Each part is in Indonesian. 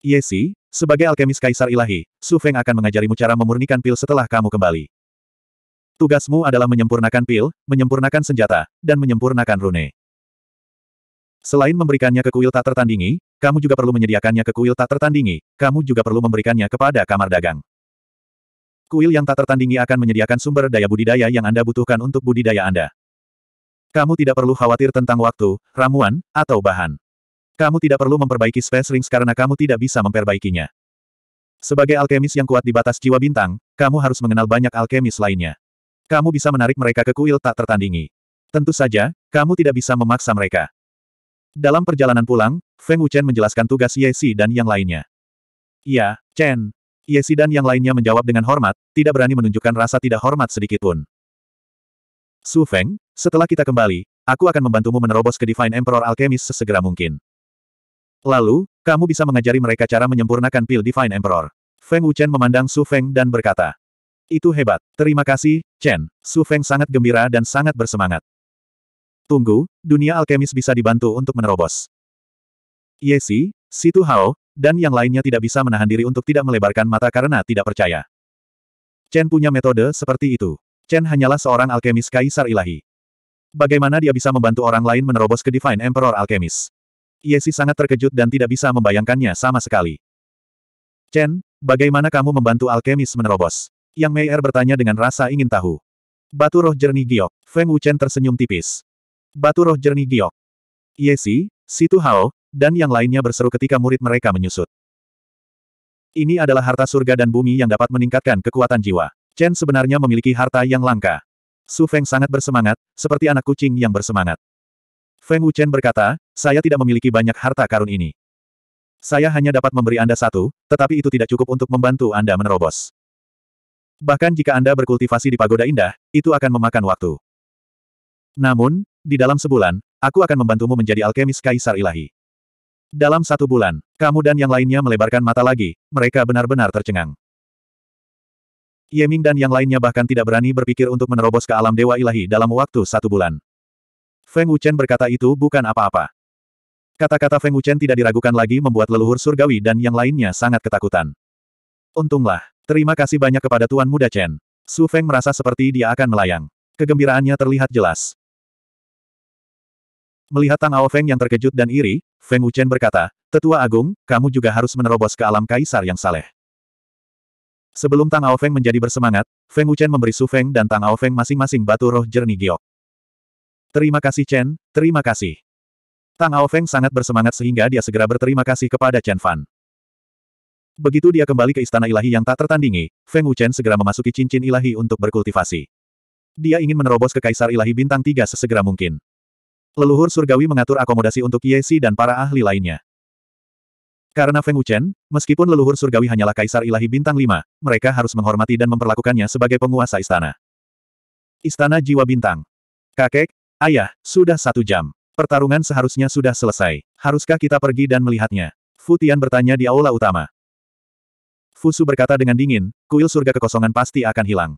Yesi, iya sebagai alkemis kaisar ilahi, Su Feng akan mengajarimu cara memurnikan pil setelah kamu kembali. Tugasmu adalah menyempurnakan pil, menyempurnakan senjata, dan menyempurnakan rune. Selain memberikannya ke kuil tak tertandingi, kamu juga perlu menyediakannya ke kuil tak tertandingi, kamu juga perlu memberikannya kepada kamar dagang. Kuil yang tak tertandingi akan menyediakan sumber daya budidaya yang Anda butuhkan untuk budidaya Anda. Kamu tidak perlu khawatir tentang waktu, ramuan, atau bahan. Kamu tidak perlu memperbaiki space rings karena kamu tidak bisa memperbaikinya. Sebagai alkemis yang kuat di batas jiwa bintang, kamu harus mengenal banyak alkemis lainnya. Kamu bisa menarik mereka ke kuil tak tertandingi. Tentu saja, kamu tidak bisa memaksa mereka. Dalam perjalanan pulang, Feng Wuchen menjelaskan tugas Yesi dan yang lainnya. Ya, Chen. Yesi dan yang lainnya menjawab dengan hormat, tidak berani menunjukkan rasa tidak hormat sedikitpun. Su Feng, setelah kita kembali, aku akan membantumu menerobos ke Divine Emperor Alchemist sesegera mungkin. Lalu, kamu bisa mengajari mereka cara menyempurnakan pil Divine Emperor. Feng Wuchen memandang Su Feng dan berkata, Itu hebat, terima kasih, Chen. Su Feng sangat gembira dan sangat bersemangat. Tunggu, dunia alkemis bisa dibantu untuk menerobos. Ye Si, Situ Hao, dan yang lainnya tidak bisa menahan diri untuk tidak melebarkan mata karena tidak percaya. Chen punya metode seperti itu. Chen hanyalah seorang alkemis kaisar ilahi. Bagaimana dia bisa membantu orang lain menerobos ke Divine Emperor Alkemis? Yesi sangat terkejut dan tidak bisa membayangkannya sama sekali. Chen, bagaimana kamu membantu alkemis menerobos? Yang Meier bertanya dengan rasa ingin tahu. Batu roh jernih giok. Feng Wuchen tersenyum tipis. Batu roh jernih giok. Yesi, iya Situ Hao, dan yang lainnya berseru ketika murid mereka menyusut. Ini adalah harta surga dan bumi yang dapat meningkatkan kekuatan jiwa. Chen sebenarnya memiliki harta yang langka. Su Feng sangat bersemangat, seperti anak kucing yang bersemangat. Feng Wuchen berkata, saya tidak memiliki banyak harta karun ini. Saya hanya dapat memberi Anda satu, tetapi itu tidak cukup untuk membantu Anda menerobos. Bahkan jika Anda berkultivasi di Pagoda Indah, itu akan memakan waktu. Namun, di dalam sebulan, aku akan membantumu menjadi alkemis kaisar ilahi. Dalam satu bulan, kamu dan yang lainnya melebarkan mata lagi, mereka benar-benar tercengang. Yeming dan yang lainnya bahkan tidak berani berpikir untuk menerobos ke alam dewa ilahi dalam waktu satu bulan. Feng Wuchen berkata itu bukan apa-apa. Kata-kata Feng Wuchen tidak diragukan lagi membuat leluhur surgawi dan yang lainnya sangat ketakutan. Untunglah, terima kasih banyak kepada Tuan Muda Chen. Su Feng merasa seperti dia akan melayang. Kegembiraannya terlihat jelas. Melihat Tang Ao Feng yang terkejut dan iri, Feng Wuchen berkata, Tetua Agung, kamu juga harus menerobos ke alam kaisar yang saleh. Sebelum Tang Ao Feng menjadi bersemangat, Feng Wuchen memberi Su Feng dan Tang Ao Feng masing-masing batu roh jernih giok. Terima kasih Chen, terima kasih. Tang Ao Feng sangat bersemangat sehingga dia segera berterima kasih kepada Chen Fan. Begitu dia kembali ke istana ilahi yang tak tertandingi, Feng Wuchen segera memasuki cincin ilahi untuk berkultivasi. Dia ingin menerobos ke Kaisar Ilahi Bintang Tiga sesegera mungkin. Leluhur surgawi mengatur akomodasi untuk Yesi dan para ahli lainnya. Karena Feng Wuchen, meskipun leluhur surgawi hanyalah Kaisar Ilahi Bintang Lima, mereka harus menghormati dan memperlakukannya sebagai penguasa istana. Istana Jiwa Bintang. Kakek, Ayah, sudah satu jam. Pertarungan seharusnya sudah selesai. Haruskah kita pergi dan melihatnya? Futian bertanya di aula utama. Fusu berkata dengan dingin, kuil surga kekosongan pasti akan hilang.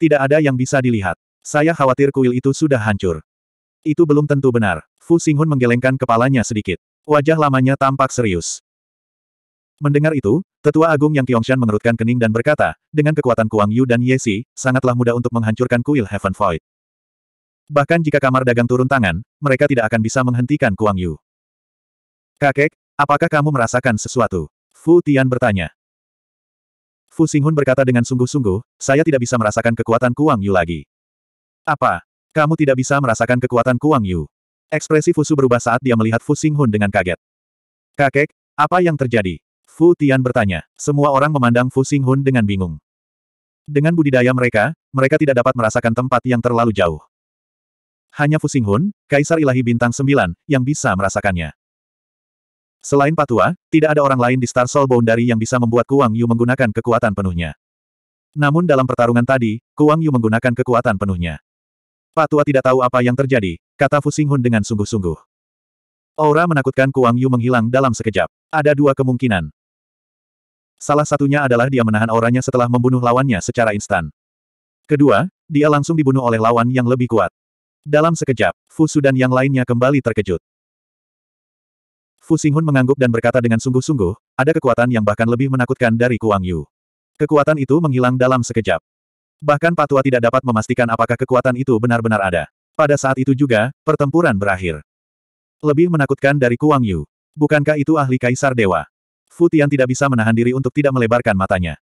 Tidak ada yang bisa dilihat. Saya khawatir kuil itu sudah hancur. Itu belum tentu benar. Fu Xinghun menggelengkan kepalanya sedikit. Wajah lamanya tampak serius. Mendengar itu, Tetua Agung Yang Qiangshan mengerutkan kening dan berkata, dengan kekuatan Kuang Yu dan Ye Si, sangatlah mudah untuk menghancurkan kuil Heaven Void. Bahkan jika kamar dagang turun tangan, mereka tidak akan bisa menghentikan Kuang Yu. Kakek, apakah kamu merasakan sesuatu? Fu Tian bertanya. Fu Xinghun berkata dengan sungguh-sungguh, saya tidak bisa merasakan kekuatan Kuang Yu lagi. Apa? Kamu tidak bisa merasakan kekuatan Kuang Yu? Ekspresi Fusu berubah saat dia melihat Fu Xinghun dengan kaget. Kakek, apa yang terjadi? Fu Tian bertanya. Semua orang memandang Fu Xinghun dengan bingung. Dengan budidaya mereka, mereka tidak dapat merasakan tempat yang terlalu jauh hanya Fu Kaisar Ilahi Bintang 9, yang bisa merasakannya. Selain Patua, tidak ada orang lain di Star Soul Boundary yang bisa membuat Kuang Yu menggunakan kekuatan penuhnya. Namun dalam pertarungan tadi, Kuang Yu menggunakan kekuatan penuhnya. Patua tidak tahu apa yang terjadi, kata Fu dengan sungguh-sungguh. Aura menakutkan Kuang Yu menghilang dalam sekejap. Ada dua kemungkinan. Salah satunya adalah dia menahan auranya setelah membunuh lawannya secara instan. Kedua, dia langsung dibunuh oleh lawan yang lebih kuat. Dalam sekejap, Fusu dan yang lainnya kembali terkejut. Fu Hun mengangguk dan berkata dengan sungguh-sungguh, ada kekuatan yang bahkan lebih menakutkan dari Kuang Yu. Kekuatan itu menghilang dalam sekejap. Bahkan Patua tidak dapat memastikan apakah kekuatan itu benar-benar ada. Pada saat itu juga, pertempuran berakhir. Lebih menakutkan dari Kuang Yu. Bukankah itu ahli Kaisar Dewa? Fu Tian tidak bisa menahan diri untuk tidak melebarkan matanya.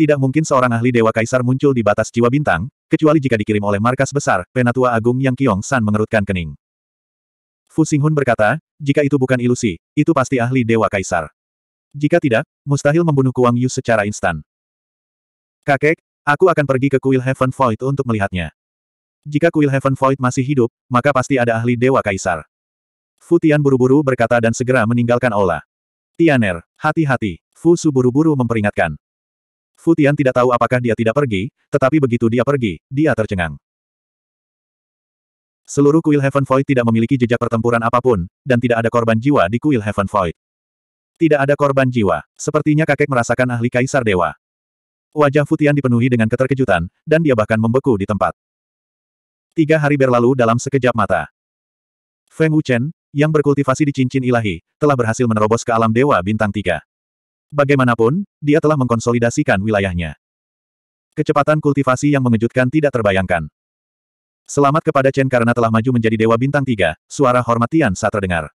Tidak mungkin seorang ahli Dewa Kaisar muncul di batas jiwa bintang, kecuali jika dikirim oleh markas besar, Penatua Agung Yang Kiong San mengerutkan kening. Fu Xinghun berkata, jika itu bukan ilusi, itu pasti ahli Dewa Kaisar. Jika tidak, mustahil membunuh Kuang Yu secara instan. Kakek, aku akan pergi ke Kuil Heaven Void untuk melihatnya. Jika Kuil Heaven Void masih hidup, maka pasti ada ahli Dewa Kaisar. Fu Tian buru-buru berkata dan segera meninggalkan ola Tianer, hati-hati, Fu Su buru-buru memperingatkan. Futian tidak tahu apakah dia tidak pergi, tetapi begitu dia pergi, dia tercengang. Seluruh kuil Heaven Void tidak memiliki jejak pertempuran apapun, dan tidak ada korban jiwa di kuil Heaven Void. Tidak ada korban jiwa, sepertinya kakek merasakan ahli kaisar dewa. Wajah Futian dipenuhi dengan keterkejutan, dan dia bahkan membeku di tempat. Tiga hari berlalu dalam sekejap mata. Feng Wuchen, yang berkultivasi di cincin ilahi, telah berhasil menerobos ke alam dewa bintang tiga. Bagaimanapun, dia telah mengkonsolidasikan wilayahnya. Kecepatan kultivasi yang mengejutkan tidak terbayangkan. Selamat kepada Chen karena telah maju menjadi Dewa Bintang tiga. suara hormat Tian Sa terdengar.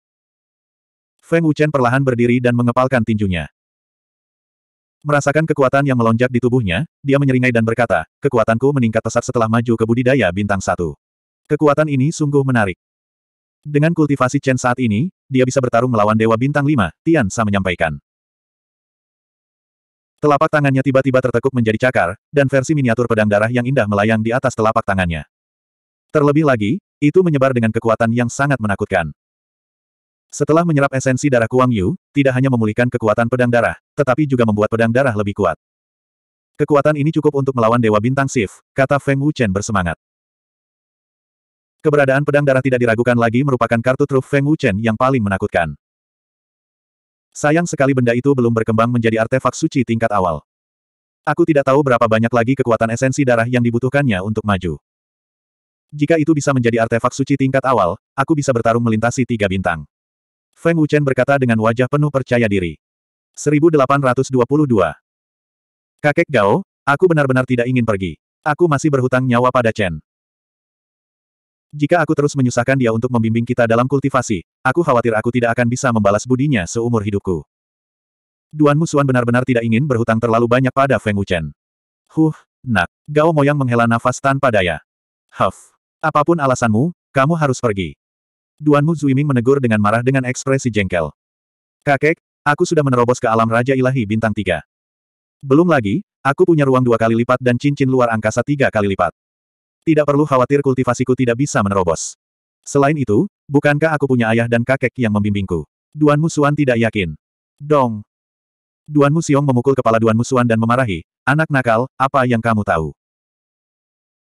Feng Wuchen perlahan berdiri dan mengepalkan tinjunya. Merasakan kekuatan yang melonjak di tubuhnya, dia menyeringai dan berkata, kekuatanku meningkat pesat setelah maju ke budidaya bintang satu. Kekuatan ini sungguh menarik. Dengan kultivasi Chen saat ini, dia bisa bertarung melawan Dewa Bintang lima." Tian Sa menyampaikan. Telapak tangannya tiba-tiba tertekuk menjadi cakar, dan versi miniatur pedang darah yang indah melayang di atas telapak tangannya. Terlebih lagi, itu menyebar dengan kekuatan yang sangat menakutkan. Setelah menyerap esensi darah Kuang Yu, tidak hanya memulihkan kekuatan pedang darah, tetapi juga membuat pedang darah lebih kuat. Kekuatan ini cukup untuk melawan Dewa Bintang Sif, kata Feng Wuchen bersemangat. Keberadaan pedang darah tidak diragukan lagi merupakan kartu truf Feng Wuchen yang paling menakutkan. Sayang sekali benda itu belum berkembang menjadi artefak suci tingkat awal. Aku tidak tahu berapa banyak lagi kekuatan esensi darah yang dibutuhkannya untuk maju. Jika itu bisa menjadi artefak suci tingkat awal, aku bisa bertarung melintasi tiga bintang. Feng Wuchen berkata dengan wajah penuh percaya diri. 1822. Kakek Gao, aku benar-benar tidak ingin pergi. Aku masih berhutang nyawa pada Chen. Jika aku terus menyusahkan dia untuk membimbing kita dalam kultivasi, aku khawatir aku tidak akan bisa membalas budinya seumur hidupku. Duan Musuan benar-benar tidak ingin berhutang terlalu banyak pada Feng Wuchen. Huh, nak. Gao Moyang menghela nafas tanpa daya. Huff. Apapun alasanmu, kamu harus pergi. Duan Mu Zuiming menegur dengan marah dengan ekspresi jengkel. Kakek, aku sudah menerobos ke alam Raja Ilahi Bintang 3. Belum lagi, aku punya ruang dua kali lipat dan cincin luar angkasa tiga kali lipat tidak perlu khawatir kultivasiku tidak bisa menerobos. Selain itu, bukankah aku punya ayah dan kakek yang membimbingku? Duan Musuan tidak yakin. Dong. Duan Musiong memukul kepala Duan Musuan dan memarahi, anak nakal, apa yang kamu tahu?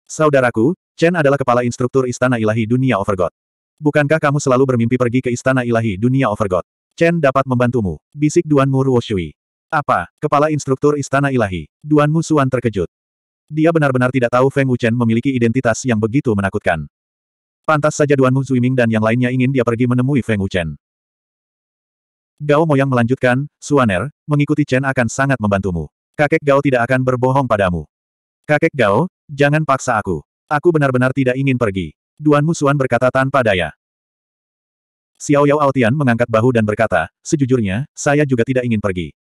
Saudaraku, Chen adalah kepala instruktur Istana Ilahi Dunia Overgod. Bukankah kamu selalu bermimpi pergi ke Istana Ilahi Dunia Overgod? Chen dapat membantumu, bisik Duan Mu Ruoshui. Apa, kepala instruktur Istana Ilahi? Duan Musu'an terkejut. Dia benar-benar tidak tahu Feng Wuchen memiliki identitas yang begitu menakutkan. Pantas saja Duan Mu Zuiming dan yang lainnya ingin dia pergi menemui Feng Wuchen. Gao Moyang melanjutkan, Suaner, mengikuti Chen akan sangat membantumu. Kakek Gao tidak akan berbohong padamu. Kakek Gao, jangan paksa aku. Aku benar-benar tidak ingin pergi. Duan Mu Suan berkata tanpa daya. Xiao Yao Altian mengangkat bahu dan berkata, sejujurnya, saya juga tidak ingin pergi.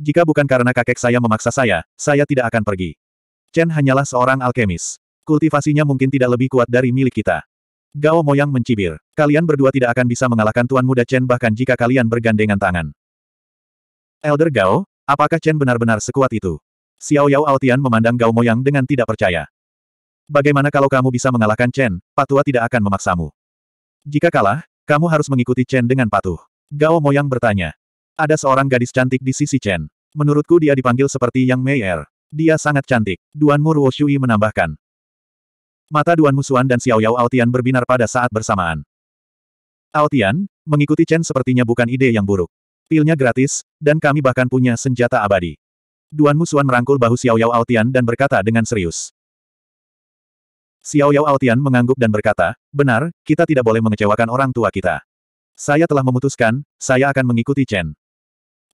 Jika bukan karena kakek saya memaksa saya, saya tidak akan pergi. Chen hanyalah seorang alkemis. Kultivasinya mungkin tidak lebih kuat dari milik kita. Gao Moyang mencibir. Kalian berdua tidak akan bisa mengalahkan Tuan Muda Chen bahkan jika kalian bergandengan tangan. Elder Gao, apakah Chen benar-benar sekuat itu? Xiao Yao Aotian memandang Gao Moyang dengan tidak percaya. Bagaimana kalau kamu bisa mengalahkan Chen, Patua tidak akan memaksamu. Jika kalah, kamu harus mengikuti Chen dengan patuh. Gao Moyang bertanya. Ada seorang gadis cantik di sisi Chen. Menurutku dia dipanggil seperti Yang Mei er. Dia sangat cantik, Duan Mu Ruo Shui menambahkan. Mata Duan Musuan dan Xiao Yao Aotian berbinar pada saat bersamaan. Aotian, mengikuti Chen sepertinya bukan ide yang buruk. Pilnya gratis, dan kami bahkan punya senjata abadi. Duan Musuan merangkul bahu Xiao Yao Aotian dan berkata dengan serius. Xiao Yao Aotian mengangguk dan berkata, benar, kita tidak boleh mengecewakan orang tua kita. Saya telah memutuskan, saya akan mengikuti Chen.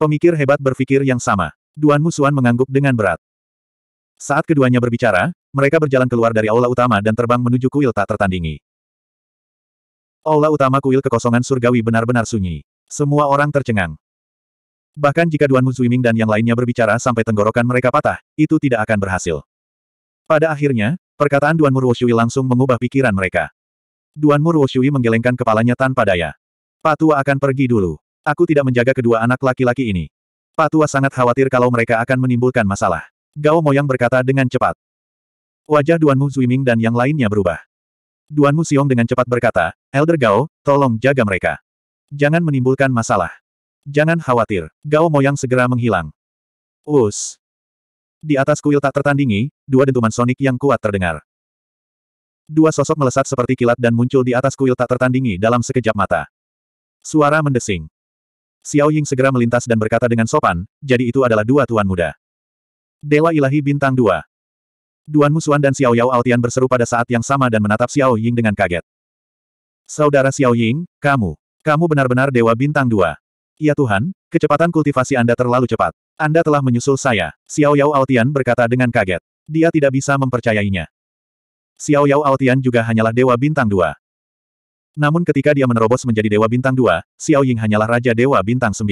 Pemikir hebat berpikir yang sama. Duan Musuan mengangguk dengan berat. Saat keduanya berbicara, mereka berjalan keluar dari aula utama dan terbang menuju kuil tak tertandingi. Aula utama kuil kekosongan surgawi benar-benar sunyi. Semua orang tercengang. Bahkan jika Duan Zuiming dan yang lainnya berbicara sampai tenggorokan mereka patah, itu tidak akan berhasil. Pada akhirnya, perkataan Duan Ruoshui langsung mengubah pikiran mereka. Duan Ruoshui menggelengkan kepalanya tanpa daya. Patua akan pergi dulu. Aku tidak menjaga kedua anak laki-laki ini. Patua sangat khawatir kalau mereka akan menimbulkan masalah. Gao Moyang berkata dengan cepat. Wajah Duanmu Zuiming dan yang lainnya berubah. Duanmu Xiong dengan cepat berkata, Elder Gao, tolong jaga mereka. Jangan menimbulkan masalah. Jangan khawatir, Gao Moyang segera menghilang. Us. Di atas kuil tak tertandingi, dua dentuman sonik yang kuat terdengar. Dua sosok melesat seperti kilat dan muncul di atas kuil tak tertandingi dalam sekejap mata. Suara mendesing. Xiao Ying segera melintas dan berkata dengan sopan, jadi itu adalah dua tuan muda. Dewa Ilahi Bintang 2. Duan Musuan dan Xiao Yao Altian berseru pada saat yang sama dan menatap Xiao Ying dengan kaget. Saudara Xiao Ying, kamu. Kamu benar-benar Dewa Bintang 2. Ya Tuhan, kecepatan kultivasi Anda terlalu cepat. Anda telah menyusul saya. Xiao Yao Altian berkata dengan kaget. Dia tidak bisa mempercayainya. Xiao Yao Altian juga hanyalah Dewa Bintang 2. Namun ketika dia menerobos menjadi Dewa Bintang 2, Xiao Ying hanyalah Raja Dewa Bintang 9.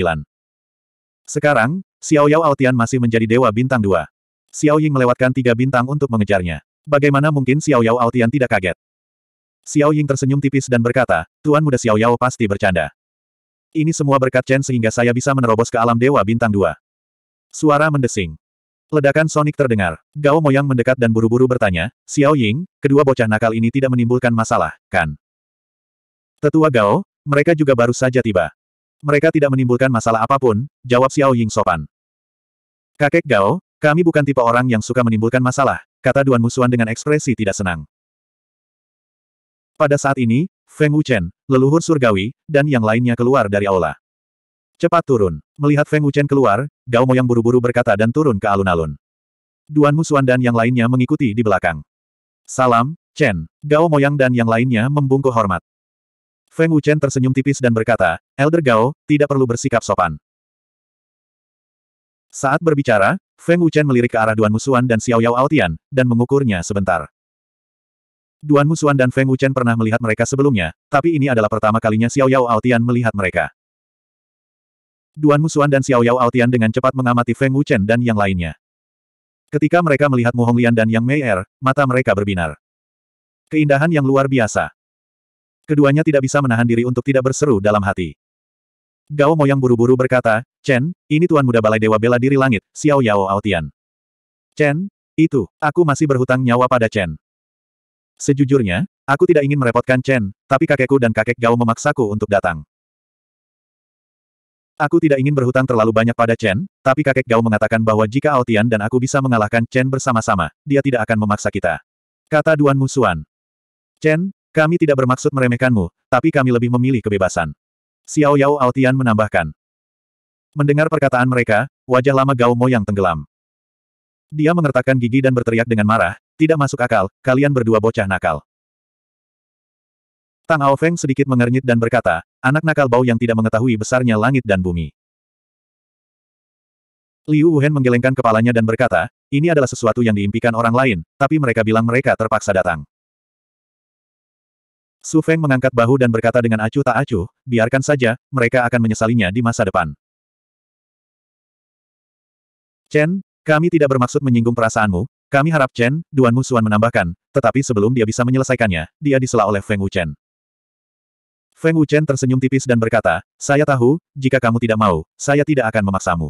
Sekarang, Xiao Yao Aotian masih menjadi dewa bintang dua. Xiao Ying melewatkan tiga bintang untuk mengejarnya. Bagaimana mungkin Xiao Yao Aotian tidak kaget? Xiao Ying tersenyum tipis dan berkata, Tuan muda Xiao Yao pasti bercanda. Ini semua berkat Chen sehingga saya bisa menerobos ke alam dewa bintang dua. Suara mendesing. Ledakan sonik terdengar. Gao Moyang mendekat dan buru-buru bertanya, Xiao Ying, kedua bocah nakal ini tidak menimbulkan masalah, kan? Tetua Gao, mereka juga baru saja tiba. Mereka tidak menimbulkan masalah apapun, jawab Xiao Ying sopan. Kakek Gao, kami bukan tipe orang yang suka menimbulkan masalah, kata Duan Musuan dengan ekspresi tidak senang. Pada saat ini, Feng Wuchen, leluhur surgawi, dan yang lainnya keluar dari aula. Cepat turun. Melihat Feng Wuchen keluar, Gao Mo yang buru-buru berkata dan turun ke alun-alun. Duan Musuan dan yang lainnya mengikuti di belakang. Salam, Chen. Gao Moyang dan yang lainnya membungkuk hormat. Feng Wuchen tersenyum tipis dan berkata, Elder Gao, tidak perlu bersikap sopan. Saat berbicara, Feng Wuchen melirik ke arah Duan Musuan dan Xiao Yao Aotian, dan mengukurnya sebentar. Duan Musuan dan Feng Wuchen pernah melihat mereka sebelumnya, tapi ini adalah pertama kalinya Xiao Yao Aotian melihat mereka. Duan Musuan dan Xiao Yao Aotian dengan cepat mengamati Feng Wuchen dan yang lainnya. Ketika mereka melihat Mu Honglian dan Yang Mei Er, mata mereka berbinar. Keindahan yang luar biasa. Keduanya tidak bisa menahan diri untuk tidak berseru dalam hati. Gao Moyang buru-buru berkata, Chen, ini Tuan Muda Balai Dewa Bela Diri Langit, Xiao Yao Aotian. Chen, itu, aku masih berhutang nyawa pada Chen. Sejujurnya, aku tidak ingin merepotkan Chen, tapi kakekku dan kakek Gao memaksaku untuk datang. Aku tidak ingin berhutang terlalu banyak pada Chen, tapi kakek Gao mengatakan bahwa jika Aotian dan aku bisa mengalahkan Chen bersama-sama, dia tidak akan memaksa kita. Kata Duan Musuan. Chen, kami tidak bermaksud meremehkanmu, tapi kami lebih memilih kebebasan. Xiao Yao Altian menambahkan. Mendengar perkataan mereka, wajah lama Gao Mo yang tenggelam. Dia mengertakkan gigi dan berteriak dengan marah, tidak masuk akal, kalian berdua bocah nakal. Tang Ao Feng sedikit mengernyit dan berkata, anak nakal bau yang tidak mengetahui besarnya langit dan bumi. Liu Wuhan menggelengkan kepalanya dan berkata, ini adalah sesuatu yang diimpikan orang lain, tapi mereka bilang mereka terpaksa datang. Su Feng mengangkat bahu dan berkata dengan acuh tak acuh, biarkan saja, mereka akan menyesalinya di masa depan. Chen, kami tidak bermaksud menyinggung perasaanmu, kami harap Chen, Duan Musuan menambahkan, tetapi sebelum dia bisa menyelesaikannya, dia disela oleh Feng Wuchen. Feng Wuchen tersenyum tipis dan berkata, saya tahu, jika kamu tidak mau, saya tidak akan memaksamu.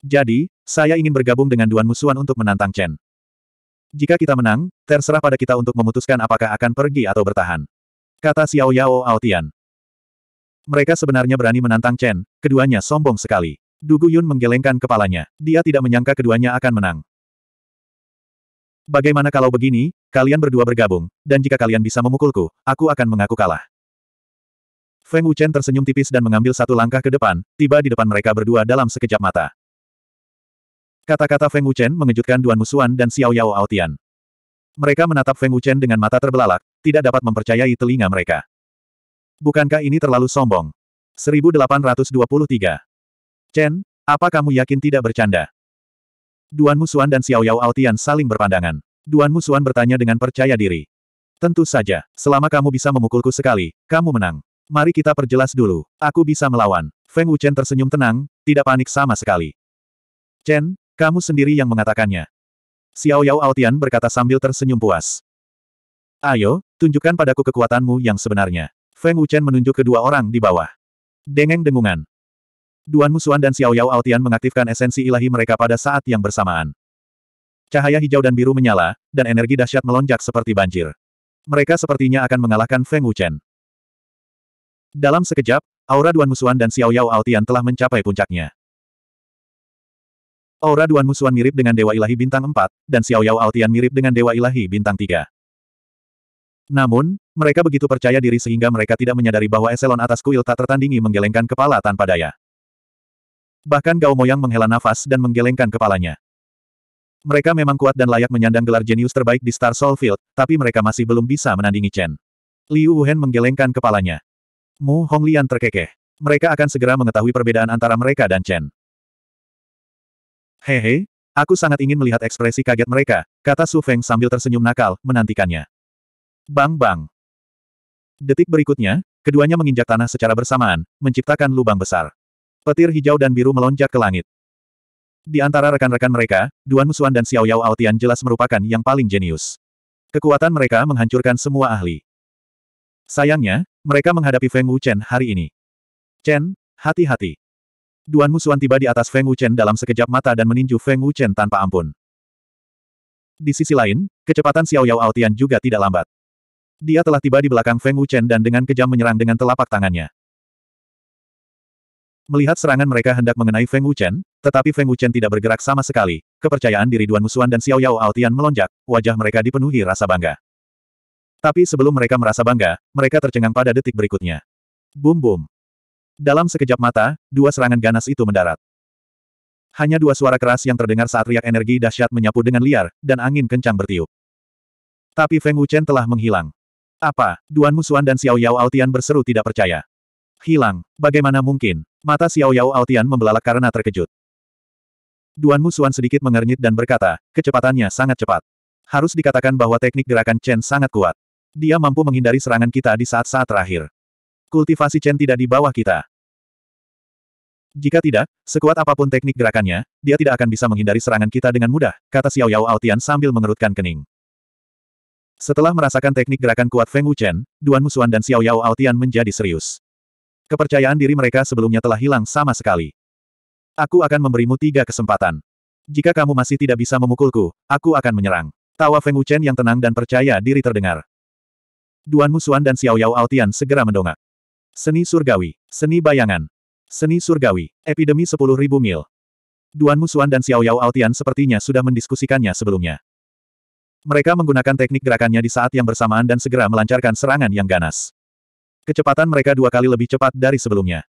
Jadi, saya ingin bergabung dengan Duan Musuan untuk menantang Chen. Jika kita menang, terserah pada kita untuk memutuskan apakah akan pergi atau bertahan. Kata Xiao Yao Aotian. Mereka sebenarnya berani menantang Chen, keduanya sombong sekali. Dugu Yun menggelengkan kepalanya. Dia tidak menyangka keduanya akan menang. Bagaimana kalau begini, kalian berdua bergabung, dan jika kalian bisa memukulku, aku akan mengaku kalah. Feng Wuchen tersenyum tipis dan mengambil satu langkah ke depan, tiba di depan mereka berdua dalam sekejap mata. Kata-kata Feng Wuchen mengejutkan Duan Musuan dan Xiao Yao Aotian. Mereka menatap Feng Wuchen dengan mata terbelalak, tidak dapat mempercayai telinga mereka. Bukankah ini terlalu sombong? 1823. Chen, apa kamu yakin tidak bercanda? Duan Musuan dan Xiao Yao Aotian saling berpandangan. Duan Musuan bertanya dengan percaya diri. Tentu saja, selama kamu bisa memukulku sekali, kamu menang. Mari kita perjelas dulu. Aku bisa melawan. Feng Wuchen tersenyum tenang, tidak panik sama sekali. Chen, kamu sendiri yang mengatakannya. Xiao Yao Aotian berkata sambil tersenyum puas. Ayo, tunjukkan padaku kekuatanmu yang sebenarnya. Feng Wuchen menunjuk kedua orang di bawah. Dengeng dengungan. Duan Musuan dan Xiao Yao Aotian mengaktifkan esensi ilahi mereka pada saat yang bersamaan. Cahaya hijau dan biru menyala, dan energi dahsyat melonjak seperti banjir. Mereka sepertinya akan mengalahkan Feng Wuchen. Dalam sekejap, aura Duan Musuan dan Xiao Yao Aotian telah mencapai puncaknya. Aura Duan Musuan mirip dengan Dewa Ilahi Bintang 4, dan Xiao Yao Altian mirip dengan Dewa Ilahi Bintang 3. Namun, mereka begitu percaya diri sehingga mereka tidak menyadari bahwa eselon atas kuil tak tertandingi menggelengkan kepala tanpa daya. Bahkan Gao Moyang menghela nafas dan menggelengkan kepalanya. Mereka memang kuat dan layak menyandang gelar jenius terbaik di Star Soul Field, tapi mereka masih belum bisa menandingi Chen. Liu Wuhan menggelengkan kepalanya. Mu Honglian terkekeh. Mereka akan segera mengetahui perbedaan antara mereka dan Chen. Hehe, aku sangat ingin melihat ekspresi kaget mereka, kata Su Feng sambil tersenyum nakal, menantikannya. Bang bang. Detik berikutnya, keduanya menginjak tanah secara bersamaan, menciptakan lubang besar. Petir hijau dan biru melonjak ke langit. Di antara rekan-rekan mereka, Duan Musuan dan Xiao Yao Aotian jelas merupakan yang paling jenius. Kekuatan mereka menghancurkan semua ahli. Sayangnya, mereka menghadapi Feng Wu Chen hari ini. Chen, hati-hati. Duan Musuan tiba di atas Feng Wuchen dalam sekejap mata dan meninju Feng Wuchen tanpa ampun. Di sisi lain, kecepatan Xiao Yao Aotian juga tidak lambat. Dia telah tiba di belakang Feng Wuchen dan dengan kejam menyerang dengan telapak tangannya. Melihat serangan mereka hendak mengenai Feng Wuchen, tetapi Feng Wuchen tidak bergerak sama sekali. Kepercayaan diri Duan Musuan dan Xiao Yao Aotian melonjak, wajah mereka dipenuhi rasa bangga. Tapi sebelum mereka merasa bangga, mereka tercengang pada detik berikutnya. Bum bum. Dalam sekejap mata, dua serangan ganas itu mendarat. Hanya dua suara keras yang terdengar saat riak energi dahsyat menyapu dengan liar, dan angin kencang bertiup. Tapi Feng Wuchen telah menghilang. Apa, Duan Musuan dan Xiao Yao Altian berseru tidak percaya. Hilang, bagaimana mungkin? Mata Xiao Yao Altian membelalak karena terkejut. Duan Musuan sedikit mengernyit dan berkata, kecepatannya sangat cepat. Harus dikatakan bahwa teknik gerakan Chen sangat kuat. Dia mampu menghindari serangan kita di saat-saat terakhir kultivasi Chen tidak di bawah kita. Jika tidak, sekuat apapun teknik gerakannya, dia tidak akan bisa menghindari serangan kita dengan mudah, kata Xiao Yao Altian sambil mengerutkan kening. Setelah merasakan teknik gerakan kuat Feng Wuchen, Duan Musuan dan Xiao Yao Altian menjadi serius. Kepercayaan diri mereka sebelumnya telah hilang sama sekali. Aku akan memberimu tiga kesempatan. Jika kamu masih tidak bisa memukulku, aku akan menyerang. Tawa Feng Wuchen yang tenang dan percaya diri terdengar. Duan Musuan dan Xiao Yao Altian segera mendongak. Seni surgawi. Seni bayangan. Seni surgawi. Epidemi 10.000 mil. Duan Musuan dan Xiao Yao Altian sepertinya sudah mendiskusikannya sebelumnya. Mereka menggunakan teknik gerakannya di saat yang bersamaan dan segera melancarkan serangan yang ganas. Kecepatan mereka dua kali lebih cepat dari sebelumnya.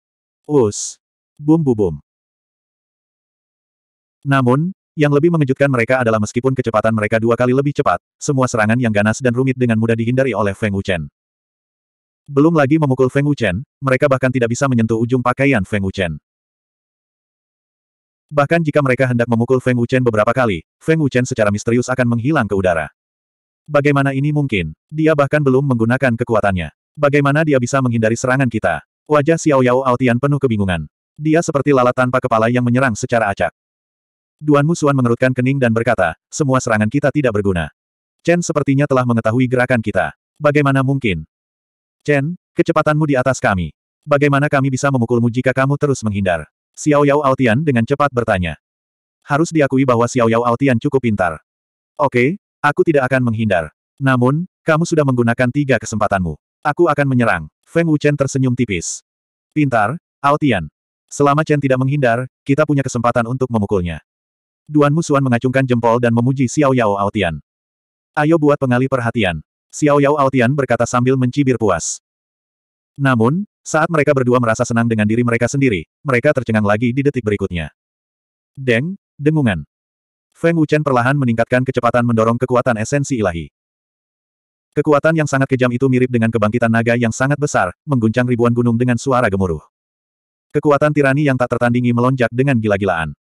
Us. Bum bu bum. Namun, yang lebih mengejutkan mereka adalah meskipun kecepatan mereka dua kali lebih cepat, semua serangan yang ganas dan rumit dengan mudah dihindari oleh Feng Wuchen. Belum lagi memukul Feng Wuchen, mereka bahkan tidak bisa menyentuh ujung pakaian Feng Wuchen. Bahkan jika mereka hendak memukul Feng Wuchen beberapa kali, Feng Wuchen secara misterius akan menghilang ke udara. Bagaimana ini mungkin? Dia bahkan belum menggunakan kekuatannya. Bagaimana dia bisa menghindari serangan kita? Wajah Xiao Yao Aotian penuh kebingungan. Dia seperti lalat tanpa kepala yang menyerang secara acak. Duan Musuan mengerutkan kening dan berkata, semua serangan kita tidak berguna. Chen sepertinya telah mengetahui gerakan kita. Bagaimana mungkin? Chen, kecepatanmu di atas kami. Bagaimana kami bisa memukulmu jika kamu terus menghindar? Xiao Yao Altian dengan cepat bertanya. Harus diakui bahwa Xiao Yao Altian cukup pintar. Oke, aku tidak akan menghindar. Namun, kamu sudah menggunakan tiga kesempatanmu. Aku akan menyerang. Feng Wuchen tersenyum tipis. Pintar, Altian. Selama Chen tidak menghindar, kita punya kesempatan untuk memukulnya. Duan Musuan mengacungkan jempol dan memuji Xiao Yao Altian. Ayo buat pengali perhatian. Xiao Yao Altian berkata sambil mencibir puas. Namun, saat mereka berdua merasa senang dengan diri mereka sendiri, mereka tercengang lagi di detik berikutnya. Deng, dengungan. Feng Wuchen perlahan meningkatkan kecepatan mendorong kekuatan esensi ilahi. Kekuatan yang sangat kejam itu mirip dengan kebangkitan naga yang sangat besar, mengguncang ribuan gunung dengan suara gemuruh. Kekuatan tirani yang tak tertandingi melonjak dengan gila-gilaan.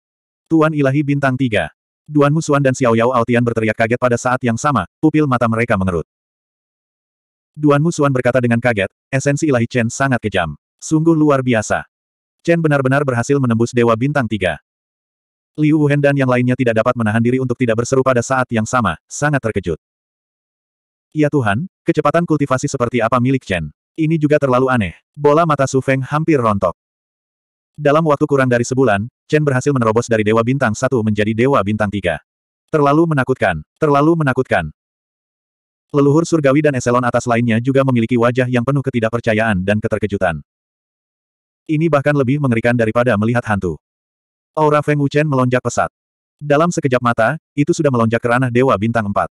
Tuan Ilahi Bintang 3. Duan Musuan dan Xiao Yao Aotian berteriak kaget pada saat yang sama, pupil mata mereka mengerut. Duan Musuan berkata dengan kaget, esensi ilahi Chen sangat kejam. Sungguh luar biasa. Chen benar-benar berhasil menembus Dewa Bintang 3. Liu Wuhen dan yang lainnya tidak dapat menahan diri untuk tidak berseru pada saat yang sama, sangat terkejut. Ya Tuhan, kecepatan kultivasi seperti apa milik Chen? Ini juga terlalu aneh. Bola mata Su Feng hampir rontok. Dalam waktu kurang dari sebulan, Chen berhasil menerobos dari Dewa Bintang 1 menjadi Dewa Bintang 3. Terlalu menakutkan, terlalu menakutkan. Leluhur surgawi dan eselon atas lainnya juga memiliki wajah yang penuh ketidakpercayaan dan keterkejutan. Ini bahkan lebih mengerikan daripada melihat hantu. Aura Feng Wuchen melonjak pesat. Dalam sekejap mata, itu sudah melonjak ke ranah Dewa Bintang 4.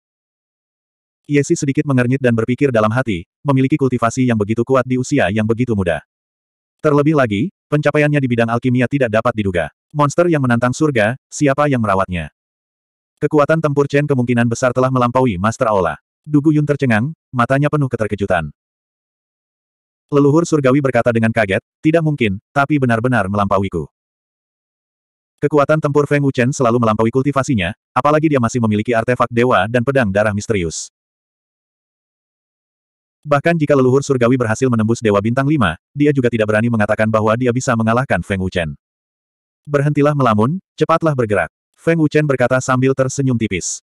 Yesi sedikit mengernyit dan berpikir dalam hati, memiliki kultivasi yang begitu kuat di usia yang begitu muda. Terlebih lagi, pencapaiannya di bidang alkimia tidak dapat diduga. Monster yang menantang surga, siapa yang merawatnya? Kekuatan tempur Chen kemungkinan besar telah melampaui Master Aula. Dugu Yun tercengang, matanya penuh keterkejutan. Leluhur surgawi berkata dengan kaget, tidak mungkin, tapi benar-benar melampauiku. Kekuatan tempur Feng Wuchen selalu melampaui kultivasinya, apalagi dia masih memiliki artefak dewa dan pedang darah misterius. Bahkan jika leluhur surgawi berhasil menembus Dewa Bintang 5, dia juga tidak berani mengatakan bahwa dia bisa mengalahkan Feng Wuchen. Berhentilah melamun, cepatlah bergerak. Feng Wuchen berkata sambil tersenyum tipis.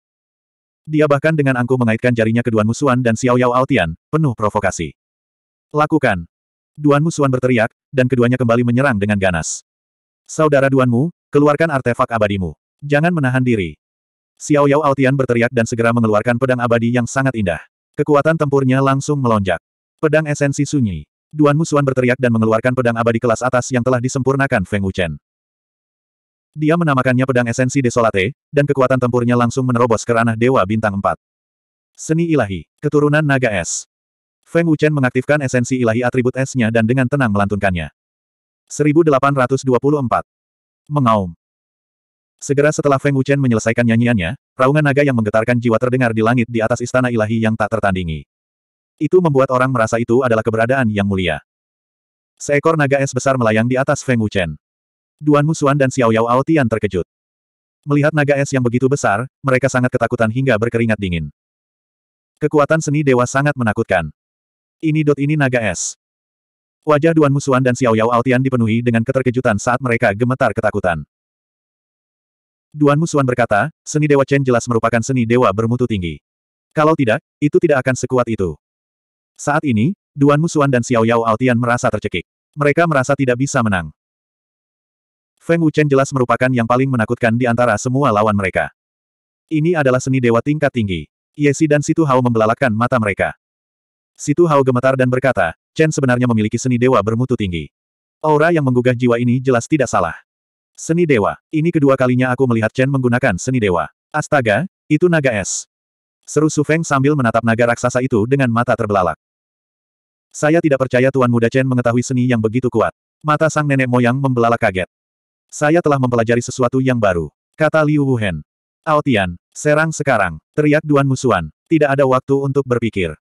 Dia bahkan dengan angkuh mengaitkan jarinya ke Duan Musuan dan Xiao Yao Altian, penuh provokasi. Lakukan. Duan Musuan berteriak, dan keduanya kembali menyerang dengan ganas. Saudara Duanmu, keluarkan artefak abadimu. Jangan menahan diri. Xiao Yao Altian berteriak dan segera mengeluarkan pedang abadi yang sangat indah. Kekuatan tempurnya langsung melonjak. Pedang esensi sunyi. Duan Musuan berteriak dan mengeluarkan pedang abadi kelas atas yang telah disempurnakan Feng Wuchen. Dia menamakannya pedang esensi desolate, dan kekuatan tempurnya langsung menerobos ke ranah Dewa Bintang 4. Seni ilahi, keturunan naga es. Feng Wuchen mengaktifkan esensi ilahi atribut esnya dan dengan tenang melantunkannya. 1824. Mengaum. Segera setelah Feng Wuchen menyelesaikan nyanyiannya, raungan naga yang menggetarkan jiwa terdengar di langit di atas istana ilahi yang tak tertandingi. Itu membuat orang merasa itu adalah keberadaan yang mulia. Seekor naga es besar melayang di atas Feng Wuchen. Duan Musuan dan Xiao Yao Aotian terkejut. Melihat naga es yang begitu besar, mereka sangat ketakutan hingga berkeringat dingin. Kekuatan seni dewa sangat menakutkan. Ini dot ini naga es. Wajah Duan Musuan dan Xiao Yao Aotian dipenuhi dengan keterkejutan saat mereka gemetar ketakutan. Duan Musuan berkata, seni dewa Chen jelas merupakan seni dewa bermutu tinggi. Kalau tidak, itu tidak akan sekuat itu. Saat ini, Duan Musuan dan Xiao Yao Aotian merasa tercekik. Mereka merasa tidak bisa menang. Feng Wuchen jelas merupakan yang paling menakutkan di antara semua lawan mereka. Ini adalah seni dewa tingkat tinggi. Yesi dan Situ Hao membelalakkan mata mereka. Situ Hao gemetar dan berkata, Chen sebenarnya memiliki seni dewa bermutu tinggi. Aura yang menggugah jiwa ini jelas tidak salah. Seni dewa, ini kedua kalinya aku melihat Chen menggunakan seni dewa. Astaga, itu naga es. Seru Su Feng sambil menatap naga raksasa itu dengan mata terbelalak. Saya tidak percaya Tuan Muda Chen mengetahui seni yang begitu kuat. Mata sang nenek moyang membelalak kaget. Saya telah mempelajari sesuatu yang baru. Kata Liu Wuhen. Aotian, serang sekarang. Teriak Duan Musuan. Tidak ada waktu untuk berpikir.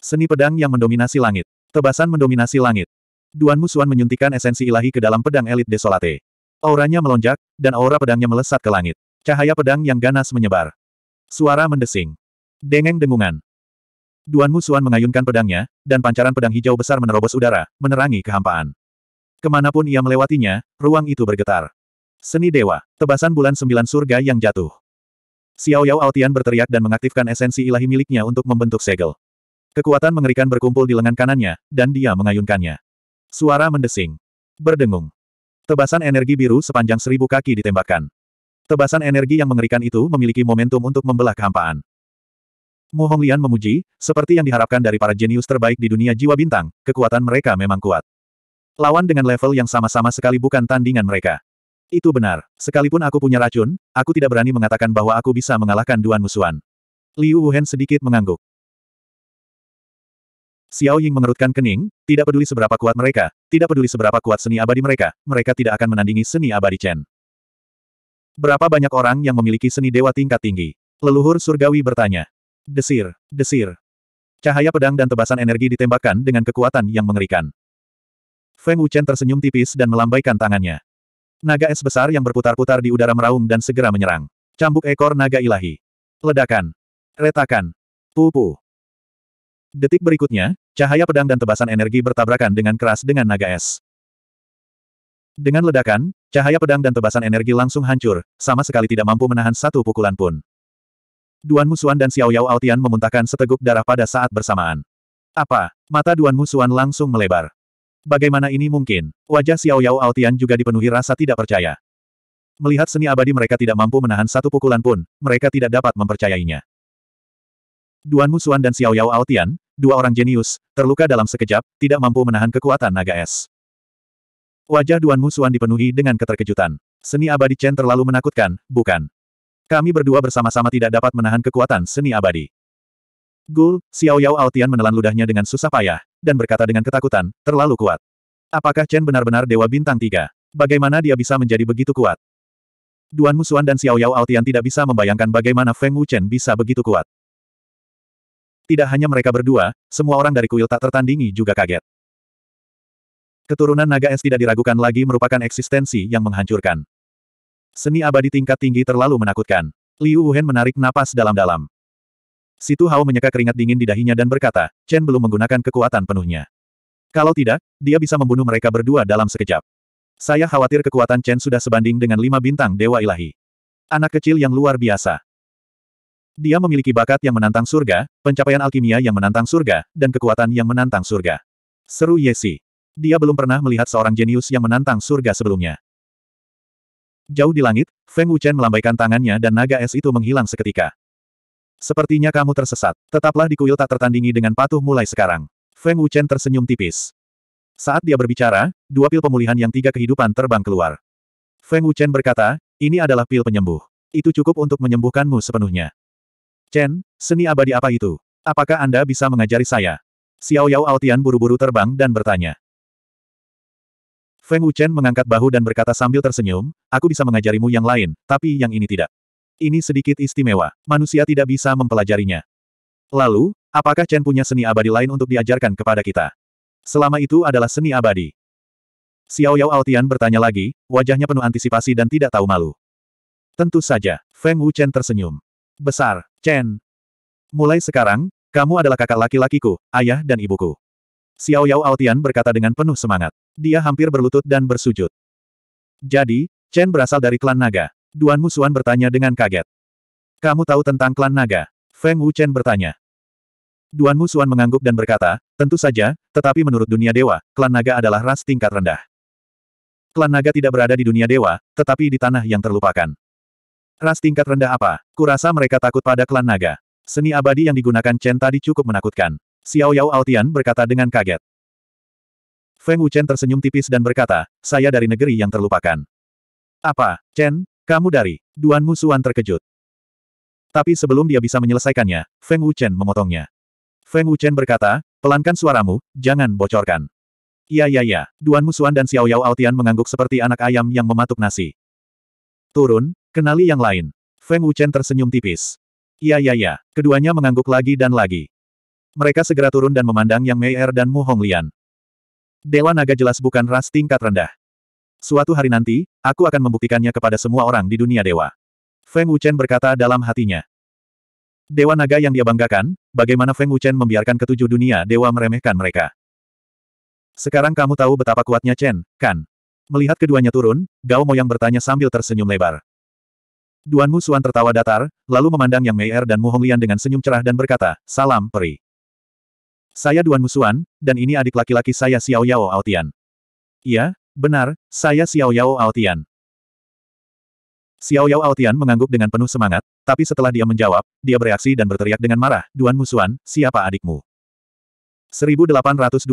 Seni pedang yang mendominasi langit. Tebasan mendominasi langit. Duan Musuan menyuntikkan esensi ilahi ke dalam pedang elit desolate. Auranya melonjak, dan aura pedangnya melesat ke langit. Cahaya pedang yang ganas menyebar. Suara mendesing. Dengeng dengungan. Duan Musuan mengayunkan pedangnya, dan pancaran pedang hijau besar menerobos udara, menerangi kehampaan. Kemanapun ia melewatinya, ruang itu bergetar. Seni Dewa. Tebasan bulan sembilan surga yang jatuh. Xiao Yao Aotian berteriak dan mengaktifkan esensi ilahi miliknya untuk membentuk segel. Kekuatan mengerikan berkumpul di lengan kanannya, dan dia mengayunkannya. Suara mendesing. Berdengung. Tebasan energi biru sepanjang seribu kaki ditembakkan. Tebasan energi yang mengerikan itu memiliki momentum untuk membelah kehampaan. Mu Honglian memuji, seperti yang diharapkan dari para jenius terbaik di dunia jiwa bintang, kekuatan mereka memang kuat. Lawan dengan level yang sama-sama sekali bukan tandingan mereka. Itu benar. Sekalipun aku punya racun, aku tidak berani mengatakan bahwa aku bisa mengalahkan Duan Musuan. Liu Wuhen sedikit mengangguk. Xiao Ying mengerutkan kening, tidak peduli seberapa kuat mereka, tidak peduli seberapa kuat seni abadi mereka, mereka tidak akan menandingi seni abadi Chen. Berapa banyak orang yang memiliki seni dewa tingkat tinggi? Leluhur surgawi bertanya. Desir, desir. Cahaya pedang dan tebasan energi ditembakkan dengan kekuatan yang mengerikan. Feng Wuchen tersenyum tipis dan melambaikan tangannya. Naga es besar yang berputar-putar di udara meraung dan segera menyerang. Cambuk ekor naga ilahi. Ledakan. Retakan. Pupu. Detik berikutnya, cahaya pedang dan tebasan energi bertabrakan dengan keras dengan naga es. Dengan ledakan, cahaya pedang dan tebasan energi langsung hancur, sama sekali tidak mampu menahan satu pukulan pun. Duan Musuan dan Xiao Yao Altian memuntahkan seteguk darah pada saat bersamaan. Apa? Mata Duan Musuan langsung melebar. Bagaimana ini mungkin? Wajah Xiao Yao Aotian juga dipenuhi rasa tidak percaya. Melihat seni abadi mereka tidak mampu menahan satu pukulan pun, mereka tidak dapat mempercayainya. Duan Musuan dan Xiao Yao Aotian, dua orang jenius, terluka dalam sekejap, tidak mampu menahan kekuatan naga es. Wajah Duan Musuan dipenuhi dengan keterkejutan. Seni abadi Chen terlalu menakutkan, bukan? Kami berdua bersama-sama tidak dapat menahan kekuatan seni abadi. Gul, Xiao Yao Altian menelan ludahnya dengan susah payah, dan berkata dengan ketakutan, terlalu kuat. Apakah Chen benar-benar Dewa Bintang Tiga? Bagaimana dia bisa menjadi begitu kuat? Duan Musuan dan Xiao Yao Altian tidak bisa membayangkan bagaimana Feng Wuchen bisa begitu kuat. Tidak hanya mereka berdua, semua orang dari kuil tak tertandingi juga kaget. Keturunan naga es tidak diragukan lagi merupakan eksistensi yang menghancurkan. Seni abadi tingkat tinggi terlalu menakutkan. Liu Wuhen menarik napas dalam-dalam. Situ Hao menyeka keringat dingin di dahinya dan berkata, Chen belum menggunakan kekuatan penuhnya. Kalau tidak, dia bisa membunuh mereka berdua dalam sekejap. Saya khawatir kekuatan Chen sudah sebanding dengan lima bintang Dewa Ilahi. Anak kecil yang luar biasa. Dia memiliki bakat yang menantang surga, pencapaian alkimia yang menantang surga, dan kekuatan yang menantang surga. Seru Yesi. Dia belum pernah melihat seorang jenius yang menantang surga sebelumnya. Jauh di langit, Feng Wuchen melambaikan tangannya dan naga es itu menghilang seketika. Sepertinya kamu tersesat. Tetaplah di kuil tak tertandingi dengan patuh mulai sekarang. Feng Wuchen tersenyum tipis. Saat dia berbicara, dua pil pemulihan yang tiga kehidupan terbang keluar. Feng Wuchen berkata, ini adalah pil penyembuh. Itu cukup untuk menyembuhkanmu sepenuhnya. Chen, seni abadi apa itu? Apakah Anda bisa mengajari saya? Xiao Yao Altian buru-buru terbang dan bertanya. Feng Wuchen mengangkat bahu dan berkata sambil tersenyum, aku bisa mengajarimu yang lain, tapi yang ini tidak. Ini sedikit istimewa. Manusia tidak bisa mempelajarinya. Lalu, apakah Chen punya seni abadi lain untuk diajarkan kepada kita? Selama itu adalah seni abadi. Xiao Yao Altian bertanya lagi, wajahnya penuh antisipasi dan tidak tahu malu. Tentu saja, Feng Wu Chen tersenyum. Besar, Chen. Mulai sekarang, kamu adalah kakak laki-lakiku, ayah dan ibuku. Xiao Yao Altian berkata dengan penuh semangat. Dia hampir berlutut dan bersujud. Jadi, Chen berasal dari klan naga. Duan Musuan bertanya dengan kaget. Kamu tahu tentang klan naga? Feng Wuchen bertanya. Duan Musuan mengangguk dan berkata, tentu saja, tetapi menurut dunia dewa, klan naga adalah ras tingkat rendah. Klan naga tidak berada di dunia dewa, tetapi di tanah yang terlupakan. Ras tingkat rendah apa? Kurasa mereka takut pada klan naga. Seni abadi yang digunakan Chen tadi cukup menakutkan. Xiao Yao Altian berkata dengan kaget. Feng Wuchen tersenyum tipis dan berkata, saya dari negeri yang terlupakan. Apa, Chen, kamu dari, Duan Musuan terkejut. Tapi sebelum dia bisa menyelesaikannya, Feng Wuchen memotongnya. Feng Wuchen berkata, pelankan suaramu, jangan bocorkan. Iya iya iya, Duan Musuan dan Xiao Yao Aotian mengangguk seperti anak ayam yang mematuk nasi. Turun, kenali yang lain. Feng Wuchen tersenyum tipis. Iya iya iya, keduanya mengangguk lagi dan lagi. Mereka segera turun dan memandang Yang Mei Er dan Mu Honglian. Dewa naga jelas bukan ras tingkat rendah. Suatu hari nanti, aku akan membuktikannya kepada semua orang di dunia dewa. Feng Wuchen berkata dalam hatinya. Dewa naga yang dia banggakan, bagaimana Feng Wuchen membiarkan ketujuh dunia dewa meremehkan mereka. Sekarang kamu tahu betapa kuatnya Chen, kan? Melihat keduanya turun, Gao yang bertanya sambil tersenyum lebar. Duan Mu Suan tertawa datar, lalu memandang Yang Meier dan Mu Honglian dengan senyum cerah dan berkata, Salam, peri. Saya Duan Mu Suan, dan ini adik laki-laki saya Xiao Yao Aotian. Iya, Benar, saya Xiao Yao Aotian. Xiao Yao Aotian mengangguk dengan penuh semangat, tapi setelah dia menjawab, dia bereaksi dan berteriak dengan marah, Duan Musuan, siapa adikmu? 1825.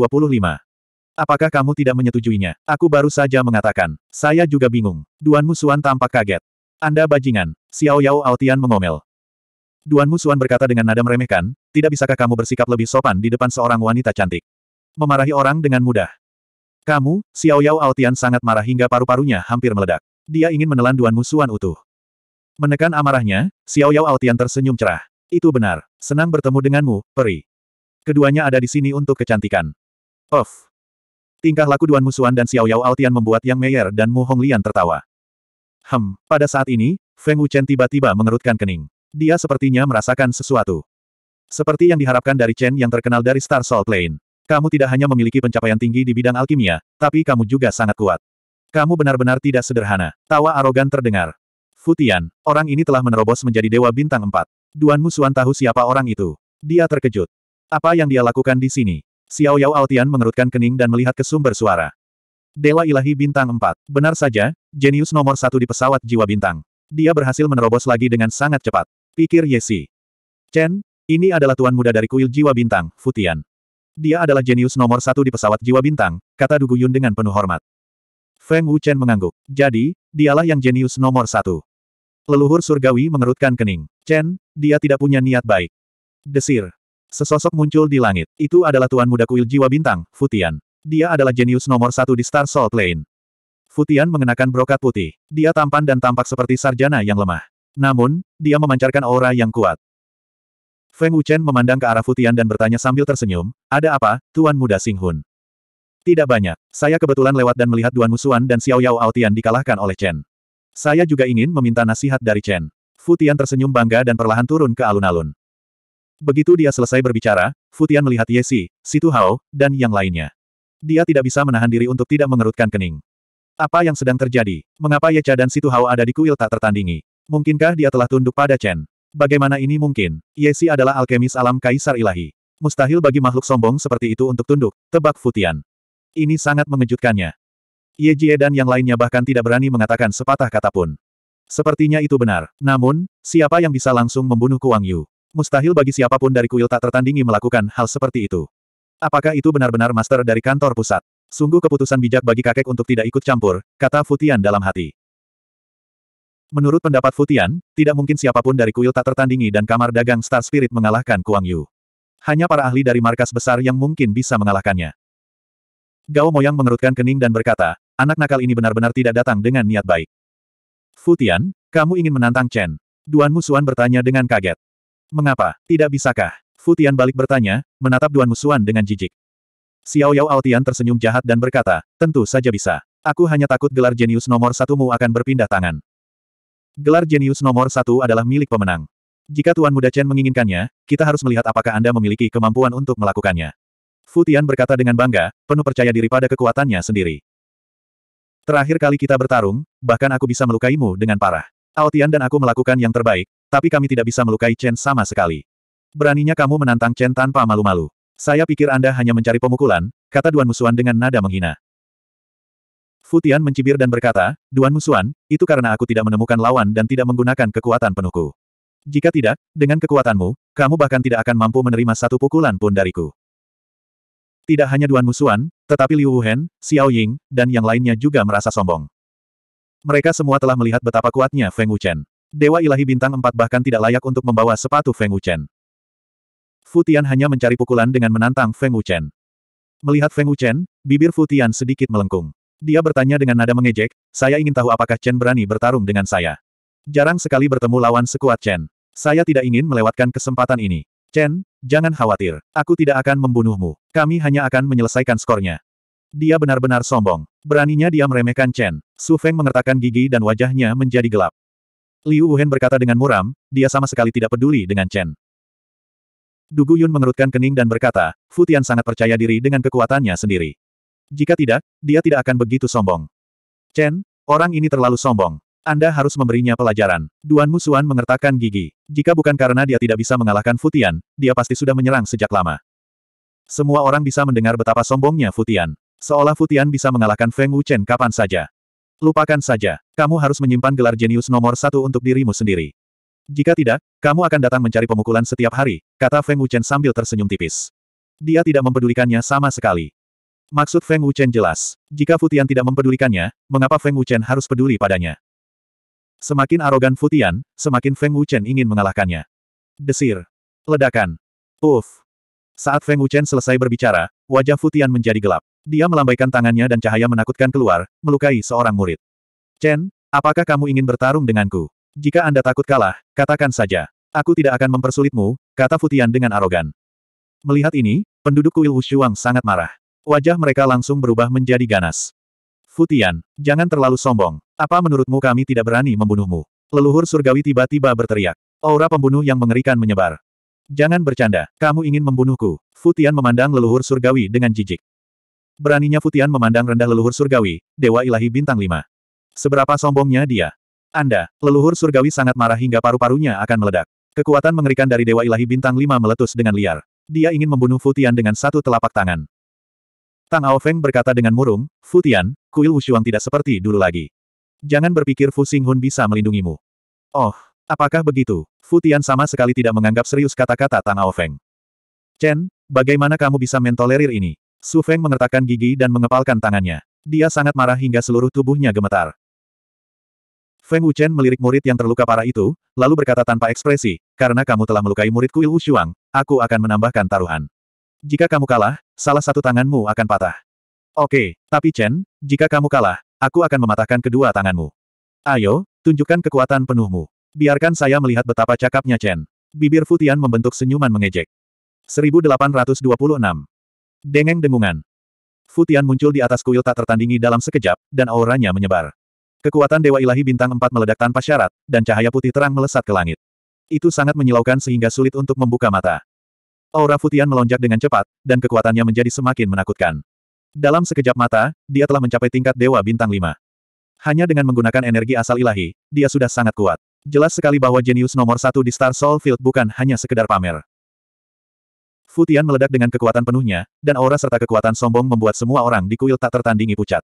Apakah kamu tidak menyetujuinya? Aku baru saja mengatakan. Saya juga bingung. Duan Musuan tampak kaget. Anda bajingan. Xiao Yao Aotian mengomel. Duan Musuan berkata dengan nada meremehkan, tidak bisakah kamu bersikap lebih sopan di depan seorang wanita cantik? Memarahi orang dengan mudah. Kamu, Xiao Yao Aotian sangat marah hingga paru-parunya hampir meledak. Dia ingin menelan Duan Musuan utuh. Menekan amarahnya, Xiao Yao Aotian tersenyum cerah. Itu benar, senang bertemu denganmu, peri. Keduanya ada di sini untuk kecantikan. Of. Tingkah laku Duan Musuan dan Xiao Yao Aotian membuat Yang Meyer dan Mu Honglian tertawa. Hem, pada saat ini, Feng Wu Chen tiba-tiba mengerutkan kening. Dia sepertinya merasakan sesuatu. Seperti yang diharapkan dari Chen yang terkenal dari Star Soul Plane. Kamu tidak hanya memiliki pencapaian tinggi di bidang alkimia, tapi kamu juga sangat kuat. Kamu benar-benar tidak sederhana. Tawa arogan terdengar. Futian, orang ini telah menerobos menjadi dewa bintang empat. Duan Musuan tahu siapa orang itu. Dia terkejut. Apa yang dia lakukan di sini? Xiao Yao Altian mengerutkan kening dan melihat ke sumber suara. Dewa ilahi bintang empat. Benar saja, jenius nomor satu di pesawat jiwa bintang. Dia berhasil menerobos lagi dengan sangat cepat. Pikir Yesi. Chen, ini adalah tuan muda dari kuil jiwa bintang, Futian. Dia adalah jenius nomor satu di pesawat jiwa bintang, kata Dugu Yun dengan penuh hormat. Feng Wuchen mengangguk. Jadi, dialah yang jenius nomor satu. Leluhur surgawi mengerutkan kening. Chen, dia tidak punya niat baik. Desir. Sesosok muncul di langit. Itu adalah tuan muda kuil jiwa bintang, Futian. Dia adalah jenius nomor satu di Star Salt Lane. Futian mengenakan brokat putih. Dia tampan dan tampak seperti sarjana yang lemah. Namun, dia memancarkan aura yang kuat. Feng Wuchen memandang ke arah Futian dan bertanya sambil tersenyum, ada apa, Tuan Muda Singhun? Tidak banyak. Saya kebetulan lewat dan melihat Duan Musuan dan Xiao Yao Aotian dikalahkan oleh Chen. Saya juga ingin meminta nasihat dari Chen. Futian tersenyum bangga dan perlahan turun ke alun-alun. Begitu dia selesai berbicara, Futian melihat Si, Situ Hao, dan yang lainnya. Dia tidak bisa menahan diri untuk tidak mengerutkan kening. Apa yang sedang terjadi? Mengapa Ye Cha dan Situ Hao ada di kuil tak tertandingi? Mungkinkah dia telah tunduk pada Chen? Bagaimana ini mungkin? Yesi adalah alkemis alam kaisar ilahi. Mustahil bagi makhluk sombong seperti itu untuk tunduk, tebak Futian. Ini sangat mengejutkannya. Ye Jie dan yang lainnya bahkan tidak berani mengatakan sepatah kata pun. Sepertinya itu benar. Namun, siapa yang bisa langsung membunuh Kuang Yu? Mustahil bagi siapapun dari kuil tak tertandingi melakukan hal seperti itu. Apakah itu benar-benar master dari kantor pusat? Sungguh keputusan bijak bagi kakek untuk tidak ikut campur, kata Futian dalam hati. Menurut pendapat Futian, tidak mungkin siapapun dari kuil tak tertandingi dan kamar dagang Star Spirit mengalahkan Kuang Yu. Hanya para ahli dari markas besar yang mungkin bisa mengalahkannya. Gao Moyang mengerutkan kening dan berkata, anak nakal ini benar-benar tidak datang dengan niat baik. Futian, kamu ingin menantang Chen? Duan Musuan bertanya dengan kaget. Mengapa? Tidak bisakah? Futian balik bertanya, menatap Duan Musuan dengan jijik. Xiao Yao Altian tersenyum jahat dan berkata, tentu saja bisa. Aku hanya takut gelar jenius nomor satumu akan berpindah tangan. Gelar jenius nomor satu adalah milik pemenang. Jika Tuan Muda Chen menginginkannya, kita harus melihat apakah Anda memiliki kemampuan untuk melakukannya. Futian berkata dengan bangga, penuh percaya diri pada kekuatannya sendiri. Terakhir kali kita bertarung, bahkan aku bisa melukaimu dengan parah. Aotian dan aku melakukan yang terbaik, tapi kami tidak bisa melukai Chen sama sekali. Beraninya kamu menantang Chen tanpa malu-malu. Saya pikir Anda hanya mencari pemukulan, kata Duan Musuan dengan nada menghina. Futian mencibir dan berkata, Duan Musuan, itu karena aku tidak menemukan lawan dan tidak menggunakan kekuatan penuhku. Jika tidak, dengan kekuatanmu, kamu bahkan tidak akan mampu menerima satu pukulan pun dariku. Tidak hanya Duan Musuan, tetapi Liu Wuhan, Xiao Ying, dan yang lainnya juga merasa sombong. Mereka semua telah melihat betapa kuatnya Feng Wuchen. Dewa ilahi bintang empat bahkan tidak layak untuk membawa sepatu Feng Wuchen. Futian hanya mencari pukulan dengan menantang Feng Wuchen. Melihat Feng Wuchen, bibir Futian sedikit melengkung. Dia bertanya dengan nada mengejek, saya ingin tahu apakah Chen berani bertarung dengan saya. Jarang sekali bertemu lawan sekuat Chen. Saya tidak ingin melewatkan kesempatan ini. Chen, jangan khawatir. Aku tidak akan membunuhmu. Kami hanya akan menyelesaikan skornya. Dia benar-benar sombong. Beraninya dia meremehkan Chen. Su Feng mengertakkan gigi dan wajahnya menjadi gelap. Liu Wuhen berkata dengan muram, dia sama sekali tidak peduli dengan Chen. Dugu Yun mengerutkan kening dan berkata, Futian sangat percaya diri dengan kekuatannya sendiri. Jika tidak, dia tidak akan begitu sombong. Chen, orang ini terlalu sombong. Anda harus memberinya pelajaran. Duan Musuan mengertakkan gigi. Jika bukan karena dia tidak bisa mengalahkan Futian, dia pasti sudah menyerang sejak lama. Semua orang bisa mendengar betapa sombongnya Futian. Seolah Futian bisa mengalahkan Feng Wuchen kapan saja. Lupakan saja. Kamu harus menyimpan gelar jenius nomor satu untuk dirimu sendiri. Jika tidak, kamu akan datang mencari pemukulan setiap hari, kata Feng Wuchen sambil tersenyum tipis. Dia tidak mempedulikannya sama sekali. Maksud Feng Wuchen jelas. Jika Futian tidak mempedulikannya, mengapa Feng Wuchen harus peduli padanya? Semakin arogan Futian, semakin Feng Wuchen ingin mengalahkannya. Desir. Ledakan. Uff. Saat Feng Wuchen selesai berbicara, wajah Futian menjadi gelap. Dia melambaikan tangannya dan cahaya menakutkan keluar, melukai seorang murid. Chen, apakah kamu ingin bertarung denganku? Jika Anda takut kalah, katakan saja. Aku tidak akan mempersulitmu, kata Futian dengan arogan. Melihat ini, penduduk kuil Wushuang sangat marah. Wajah mereka langsung berubah menjadi ganas. Futian, jangan terlalu sombong. Apa menurutmu kami tidak berani membunuhmu? Leluhur surgawi tiba-tiba berteriak. Aura pembunuh yang mengerikan menyebar. Jangan bercanda, kamu ingin membunuhku. Futian memandang leluhur surgawi dengan jijik. Beraninya Futian memandang rendah leluhur surgawi, dewa ilahi bintang lima. Seberapa sombongnya dia. Anda, leluhur surgawi sangat marah hingga paru-parunya akan meledak. Kekuatan mengerikan dari Dewa Ilahi Bintang 5 meletus dengan liar. Dia ingin membunuh Futian dengan satu telapak tangan. Tang Ao Feng berkata dengan murung, Fu Tian, kuil Wushuang tidak seperti dulu lagi. Jangan berpikir Fu Hun bisa melindungimu. Oh, apakah begitu? Fu Tian sama sekali tidak menganggap serius kata-kata Tang Ao Feng. Chen, bagaimana kamu bisa mentolerir ini? Su Feng mengertakkan gigi dan mengepalkan tangannya. Dia sangat marah hingga seluruh tubuhnya gemetar. Feng Wuchen melirik murid yang terluka parah itu, lalu berkata tanpa ekspresi, karena kamu telah melukai murid Kuil Wushuang, aku akan menambahkan taruhan. Jika kamu kalah, salah satu tanganmu akan patah. Oke, tapi Chen, jika kamu kalah, aku akan mematahkan kedua tanganmu. Ayo, tunjukkan kekuatan penuhmu. Biarkan saya melihat betapa cakapnya Chen. Bibir Futian membentuk senyuman mengejek. 1826. Dengeng dengungan. Futian muncul di atas kuil tak tertandingi dalam sekejap, dan auranya menyebar. Kekuatan Dewa Ilahi Bintang 4 meledak tanpa syarat, dan cahaya putih terang melesat ke langit. Itu sangat menyilaukan sehingga sulit untuk membuka mata. Aura Futian melonjak dengan cepat, dan kekuatannya menjadi semakin menakutkan. Dalam sekejap mata, dia telah mencapai tingkat Dewa Bintang 5. Hanya dengan menggunakan energi asal ilahi, dia sudah sangat kuat. Jelas sekali bahwa jenius nomor satu di Star Soul Field bukan hanya sekedar pamer. Futian meledak dengan kekuatan penuhnya, dan aura serta kekuatan sombong membuat semua orang di kuil tak tertandingi pucat.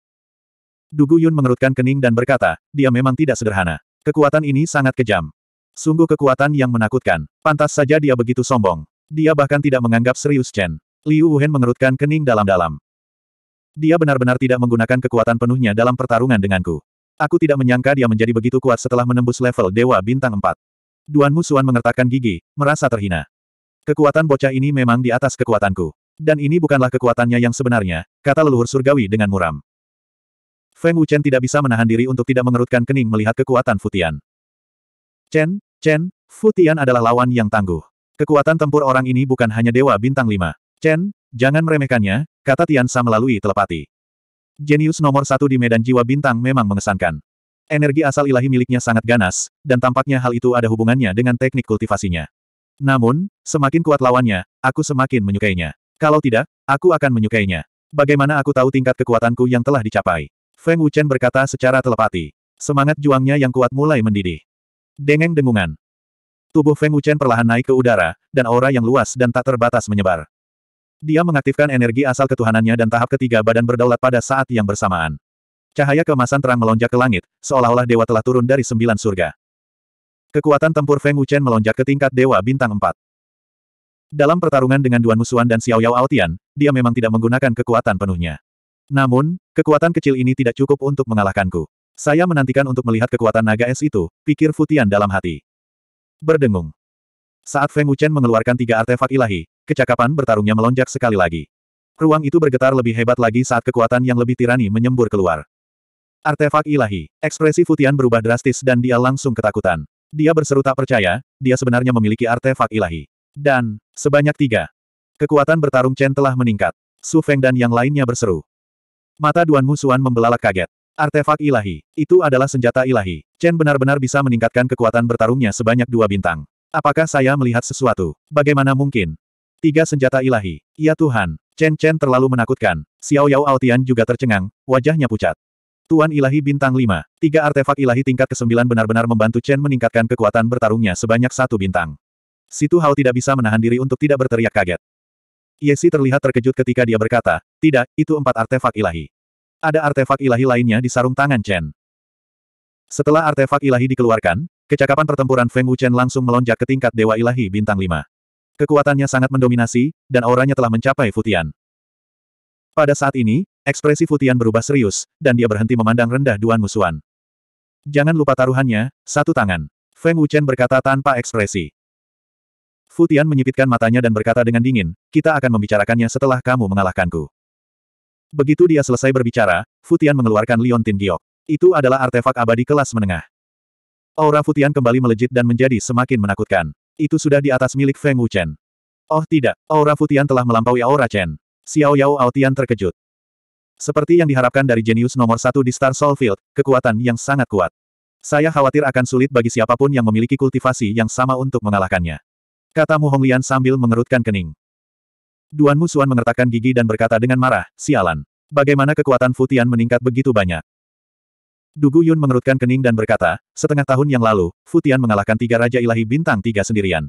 Dugu Yun mengerutkan kening dan berkata, dia memang tidak sederhana. Kekuatan ini sangat kejam. Sungguh kekuatan yang menakutkan. Pantas saja dia begitu sombong. Dia bahkan tidak menganggap serius Chen. Liu Wuhan mengerutkan kening dalam-dalam. Dia benar-benar tidak menggunakan kekuatan penuhnya dalam pertarungan denganku. Aku tidak menyangka dia menjadi begitu kuat setelah menembus level Dewa Bintang 4. Duan Musuan mengertakkan gigi, merasa terhina. Kekuatan bocah ini memang di atas kekuatanku. Dan ini bukanlah kekuatannya yang sebenarnya, kata leluhur surgawi dengan muram. Feng Wuchen tidak bisa menahan diri untuk tidak mengerutkan kening melihat kekuatan Futian. Chen, Chen, Futian adalah lawan yang tangguh. Kekuatan tempur orang ini bukan hanya Dewa Bintang 5. Chen, jangan meremehkannya, kata Tian Sa melalui telepati. Jenius nomor satu di medan jiwa bintang memang mengesankan. Energi asal ilahi miliknya sangat ganas, dan tampaknya hal itu ada hubungannya dengan teknik kultivasinya. Namun, semakin kuat lawannya, aku semakin menyukainya. Kalau tidak, aku akan menyukainya. Bagaimana aku tahu tingkat kekuatanku yang telah dicapai? Feng Wuchen berkata secara telepati. Semangat juangnya yang kuat mulai mendidih. Dengeng dengungan. Tubuh Feng Wuchen perlahan naik ke udara, dan aura yang luas dan tak terbatas menyebar. Dia mengaktifkan energi asal ketuhanannya dan tahap ketiga badan berdaulat pada saat yang bersamaan. Cahaya kemasan terang melonjak ke langit, seolah-olah dewa telah turun dari sembilan surga. Kekuatan tempur Feng Wuchen melonjak ke tingkat dewa bintang empat. Dalam pertarungan dengan Duan Musuan dan Xiao Yao Altian, dia memang tidak menggunakan kekuatan penuhnya. Namun, kekuatan kecil ini tidak cukup untuk mengalahkanku. Saya menantikan untuk melihat kekuatan naga es itu, pikir Futian dalam hati. Berdengung. Saat Feng Wuchen mengeluarkan tiga artefak ilahi, kecakapan bertarungnya melonjak sekali lagi. Ruang itu bergetar lebih hebat lagi saat kekuatan yang lebih tirani menyembur keluar. Artefak ilahi, ekspresi Futian berubah drastis dan dia langsung ketakutan. Dia berseru tak percaya, dia sebenarnya memiliki artefak ilahi. Dan, sebanyak tiga. Kekuatan bertarung Chen telah meningkat. Su Feng dan yang lainnya berseru. Mata Duan Musuan membelalak kaget. Artefak ilahi. Itu adalah senjata ilahi. Chen benar-benar bisa meningkatkan kekuatan bertarungnya sebanyak dua bintang. Apakah saya melihat sesuatu? Bagaimana mungkin? Tiga senjata ilahi. Ya Tuhan. Chen Chen terlalu menakutkan. Xiao Yao Altian juga tercengang, wajahnya pucat. Tuan Ilahi Bintang Lima, Tiga artefak ilahi tingkat ke-9 benar-benar membantu Chen meningkatkan kekuatan bertarungnya sebanyak satu bintang. Situ Hao tidak bisa menahan diri untuk tidak berteriak kaget. Yesi terlihat terkejut ketika dia berkata, tidak, itu empat artefak ilahi. Ada artefak ilahi lainnya di sarung tangan Chen. Setelah artefak ilahi dikeluarkan, kecakapan pertempuran Feng Wuchen langsung melonjak ke tingkat Dewa Ilahi Bintang 5. Kekuatannya sangat mendominasi, dan auranya telah mencapai Futian. Pada saat ini, ekspresi Futian berubah serius, dan dia berhenti memandang rendah Duan Musuan. Jangan lupa taruhannya, satu tangan. Feng Wuchen berkata tanpa ekspresi. Futian menyipitkan matanya dan berkata dengan dingin, kita akan membicarakannya setelah kamu mengalahkanku. Begitu dia selesai berbicara, Futian mengeluarkan Liontin Giok. Itu adalah artefak abadi kelas menengah. Aura Futian kembali melejit dan menjadi semakin menakutkan. Itu sudah di atas milik Feng Wuchen. Oh tidak, aura Futian telah melampaui aura Chen. Xiao Yao Aotian terkejut. Seperti yang diharapkan dari jenius nomor satu di Star Soul Field, kekuatan yang sangat kuat. Saya khawatir akan sulit bagi siapapun yang memiliki kultivasi yang sama untuk mengalahkannya. Kata Mu Honglian sambil mengerutkan kening. Duan Musuan mengertakkan gigi dan berkata dengan marah, sialan. Bagaimana kekuatan Futian meningkat begitu banyak? Dugu Yun mengerutkan kening dan berkata, setengah tahun yang lalu, Futian mengalahkan tiga Raja Ilahi Bintang Tiga sendirian.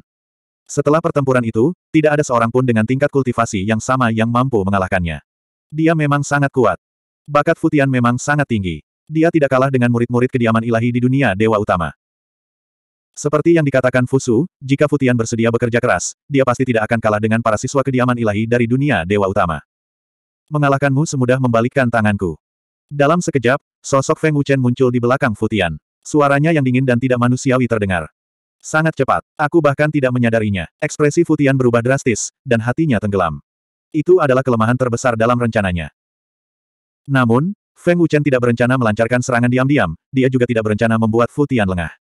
Setelah pertempuran itu, tidak ada seorang pun dengan tingkat kultivasi yang sama yang mampu mengalahkannya. Dia memang sangat kuat. Bakat Futian memang sangat tinggi. Dia tidak kalah dengan murid-murid kediaman ilahi di dunia dewa utama. Seperti yang dikatakan Fusu, jika Futian bersedia bekerja keras, dia pasti tidak akan kalah dengan para siswa kediaman ilahi dari dunia dewa utama. Mengalahkanmu semudah membalikkan tanganku. Dalam sekejap, sosok Feng Wuchen muncul di belakang Futian. Suaranya yang dingin dan tidak manusiawi terdengar. Sangat cepat, aku bahkan tidak menyadarinya. Ekspresi Futian berubah drastis, dan hatinya tenggelam. Itu adalah kelemahan terbesar dalam rencananya. Namun, Feng Wuchen tidak berencana melancarkan serangan diam-diam, dia juga tidak berencana membuat Futian lengah.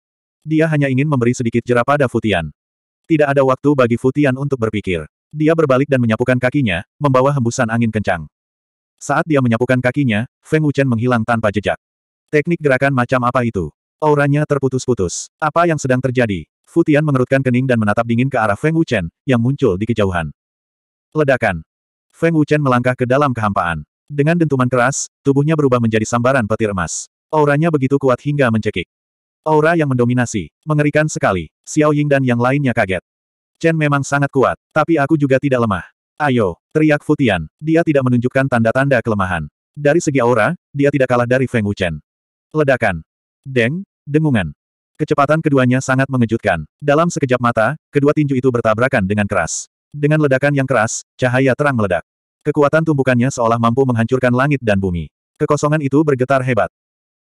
Dia hanya ingin memberi sedikit jerah pada Futian. Tidak ada waktu bagi Futian untuk berpikir. Dia berbalik dan menyapukan kakinya, membawa hembusan angin kencang. Saat dia menyapukan kakinya, Feng Wuchen menghilang tanpa jejak. Teknik gerakan macam apa itu? Auranya terputus-putus. Apa yang sedang terjadi? Futian mengerutkan kening dan menatap dingin ke arah Feng Wuchen, yang muncul di kejauhan. Ledakan. Feng Wuchen melangkah ke dalam kehampaan. Dengan dentuman keras, tubuhnya berubah menjadi sambaran petir emas. Auranya begitu kuat hingga mencekik. Aura yang mendominasi. Mengerikan sekali. Xiao Ying dan yang lainnya kaget. Chen memang sangat kuat, tapi aku juga tidak lemah. Ayo, teriak Futian. Dia tidak menunjukkan tanda-tanda kelemahan. Dari segi aura, dia tidak kalah dari Feng Wuchen. Ledakan. Deng, dengungan. Kecepatan keduanya sangat mengejutkan. Dalam sekejap mata, kedua tinju itu bertabrakan dengan keras. Dengan ledakan yang keras, cahaya terang meledak. Kekuatan tumbukannya seolah mampu menghancurkan langit dan bumi. Kekosongan itu bergetar hebat.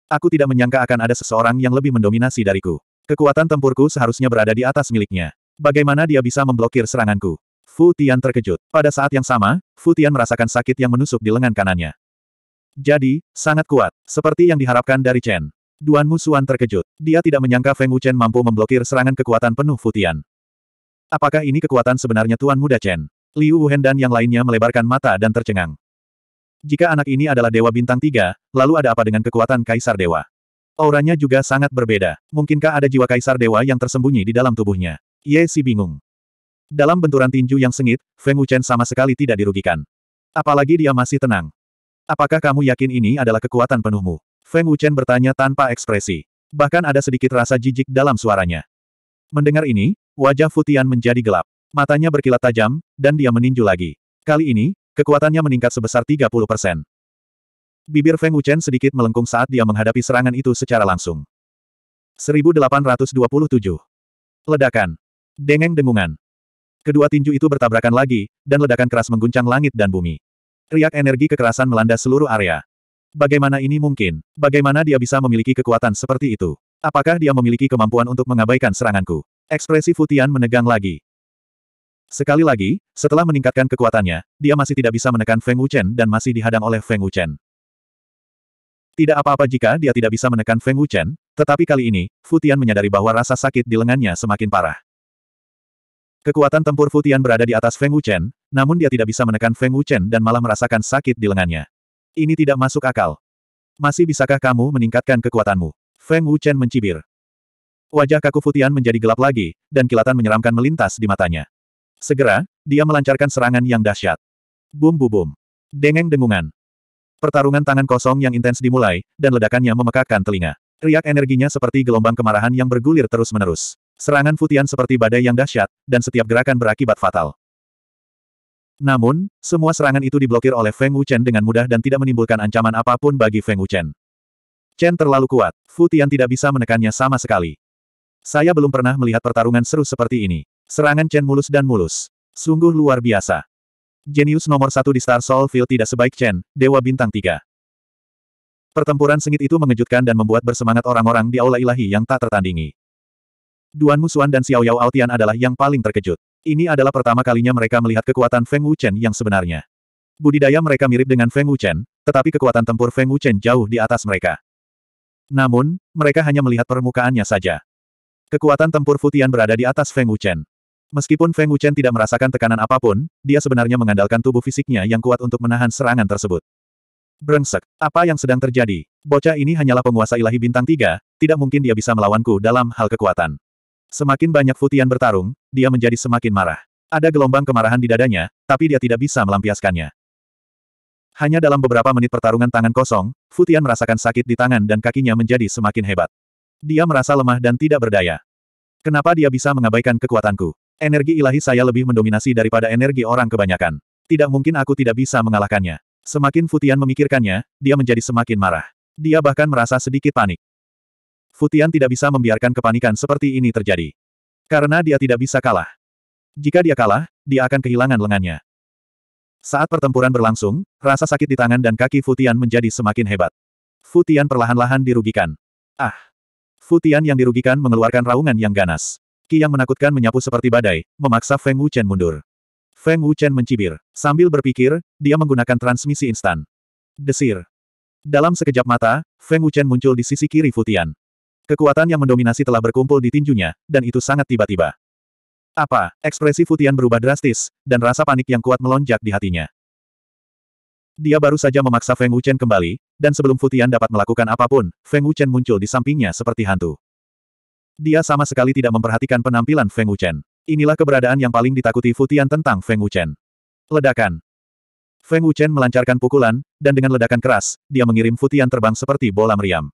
Aku tidak menyangka akan ada seseorang yang lebih mendominasi dariku. Kekuatan tempurku seharusnya berada di atas miliknya. Bagaimana dia bisa memblokir seranganku? Fu Tian terkejut. Pada saat yang sama, Fu Tian merasakan sakit yang menusuk di lengan kanannya. Jadi, sangat kuat, seperti yang diharapkan dari Chen. Duan Musuan terkejut. Dia tidak menyangka Feng Wuchen mampu memblokir serangan kekuatan penuh Fu Tian. Apakah ini kekuatan sebenarnya Tuan Muda Chen? Liu Wuhen dan yang lainnya melebarkan mata dan tercengang. Jika anak ini adalah Dewa Bintang Tiga, lalu ada apa dengan kekuatan Kaisar Dewa? Auranya juga sangat berbeda. Mungkinkah ada jiwa Kaisar Dewa yang tersembunyi di dalam tubuhnya? Ye si bingung. Dalam benturan tinju yang sengit, Feng Wuchen sama sekali tidak dirugikan. Apalagi dia masih tenang. Apakah kamu yakin ini adalah kekuatan penuhmu? Feng Wuchen bertanya tanpa ekspresi. Bahkan ada sedikit rasa jijik dalam suaranya. Mendengar ini, wajah Futian menjadi gelap. Matanya berkilat tajam, dan dia meninju lagi. Kali ini, Kekuatannya meningkat sebesar 30 persen. Bibir Feng Wuchen sedikit melengkung saat dia menghadapi serangan itu secara langsung. 1827. Ledakan. Dengeng dengungan. Kedua tinju itu bertabrakan lagi, dan ledakan keras mengguncang langit dan bumi. Riak energi kekerasan melanda seluruh area. Bagaimana ini mungkin? Bagaimana dia bisa memiliki kekuatan seperti itu? Apakah dia memiliki kemampuan untuk mengabaikan seranganku? Ekspresi Futian menegang lagi. Sekali lagi, setelah meningkatkan kekuatannya, dia masih tidak bisa menekan Feng Wuchen dan masih dihadang oleh Feng Wuchen. Tidak apa-apa jika dia tidak bisa menekan Feng Wuchen, tetapi kali ini, Futian menyadari bahwa rasa sakit di lengannya semakin parah. Kekuatan tempur Futian berada di atas Feng Wuchen, namun dia tidak bisa menekan Feng Wuchen dan malah merasakan sakit di lengannya. Ini tidak masuk akal. Masih bisakah kamu meningkatkan kekuatanmu? Feng Wuchen mencibir. Wajah kaku Futian menjadi gelap lagi, dan kilatan menyeramkan melintas di matanya. Segera, dia melancarkan serangan yang dahsyat. Bum bum bum. Dengeng dengungan. Pertarungan tangan kosong yang intens dimulai, dan ledakannya memekakkan telinga. Riak energinya seperti gelombang kemarahan yang bergulir terus-menerus. Serangan Futian seperti badai yang dahsyat, dan setiap gerakan berakibat fatal. Namun, semua serangan itu diblokir oleh Feng Wuchen dengan mudah dan tidak menimbulkan ancaman apapun bagi Feng Wuchen. Chen terlalu kuat, Futian tidak bisa menekannya sama sekali. Saya belum pernah melihat pertarungan seru seperti ini. Serangan Chen mulus dan mulus. Sungguh luar biasa. Genius nomor satu di Star Soul Field tidak sebaik Chen, Dewa Bintang 3. Pertempuran sengit itu mengejutkan dan membuat bersemangat orang-orang di aula ilahi yang tak tertandingi. Duan Musuan dan Xiao Yao Altian adalah yang paling terkejut. Ini adalah pertama kalinya mereka melihat kekuatan Feng Wuchen yang sebenarnya. Budidaya mereka mirip dengan Feng Wuchen, tetapi kekuatan tempur Feng Wuchen jauh di atas mereka. Namun, mereka hanya melihat permukaannya saja. Kekuatan tempur Futian berada di atas Feng Wuchen. Meskipun Feng Wuchen tidak merasakan tekanan apapun, dia sebenarnya mengandalkan tubuh fisiknya yang kuat untuk menahan serangan tersebut. Brengsek, apa yang sedang terjadi? Bocah ini hanyalah penguasa ilahi bintang tiga, tidak mungkin dia bisa melawanku dalam hal kekuatan. Semakin banyak Futian bertarung, dia menjadi semakin marah. Ada gelombang kemarahan di dadanya, tapi dia tidak bisa melampiaskannya. Hanya dalam beberapa menit pertarungan tangan kosong, Futian merasakan sakit di tangan dan kakinya menjadi semakin hebat. Dia merasa lemah dan tidak berdaya. Kenapa dia bisa mengabaikan kekuatanku? Energi ilahi saya lebih mendominasi daripada energi orang kebanyakan. Tidak mungkin aku tidak bisa mengalahkannya. Semakin Futian memikirkannya, dia menjadi semakin marah. Dia bahkan merasa sedikit panik. Futian tidak bisa membiarkan kepanikan seperti ini terjadi. Karena dia tidak bisa kalah. Jika dia kalah, dia akan kehilangan lengannya. Saat pertempuran berlangsung, rasa sakit di tangan dan kaki Futian menjadi semakin hebat. Futian perlahan-lahan dirugikan. Ah! Futian yang dirugikan mengeluarkan raungan yang ganas. Ki yang menakutkan menyapu seperti badai, memaksa Feng Wuchen mundur. Feng Wuchen mencibir. Sambil berpikir, dia menggunakan transmisi instan. Desir. Dalam sekejap mata, Feng Wuchen muncul di sisi kiri Futian. Kekuatan yang mendominasi telah berkumpul di tinjunya, dan itu sangat tiba-tiba. Apa? Ekspresi Futian berubah drastis, dan rasa panik yang kuat melonjak di hatinya. Dia baru saja memaksa Feng Wuchen kembali, dan sebelum Futian dapat melakukan apapun, Feng Wuchen muncul di sampingnya seperti hantu. Dia sama sekali tidak memperhatikan penampilan Feng Wuchen. Inilah keberadaan yang paling ditakuti Futian tentang Feng Wuchen. Ledakan. Feng Wuchen melancarkan pukulan, dan dengan ledakan keras, dia mengirim Futian terbang seperti bola meriam.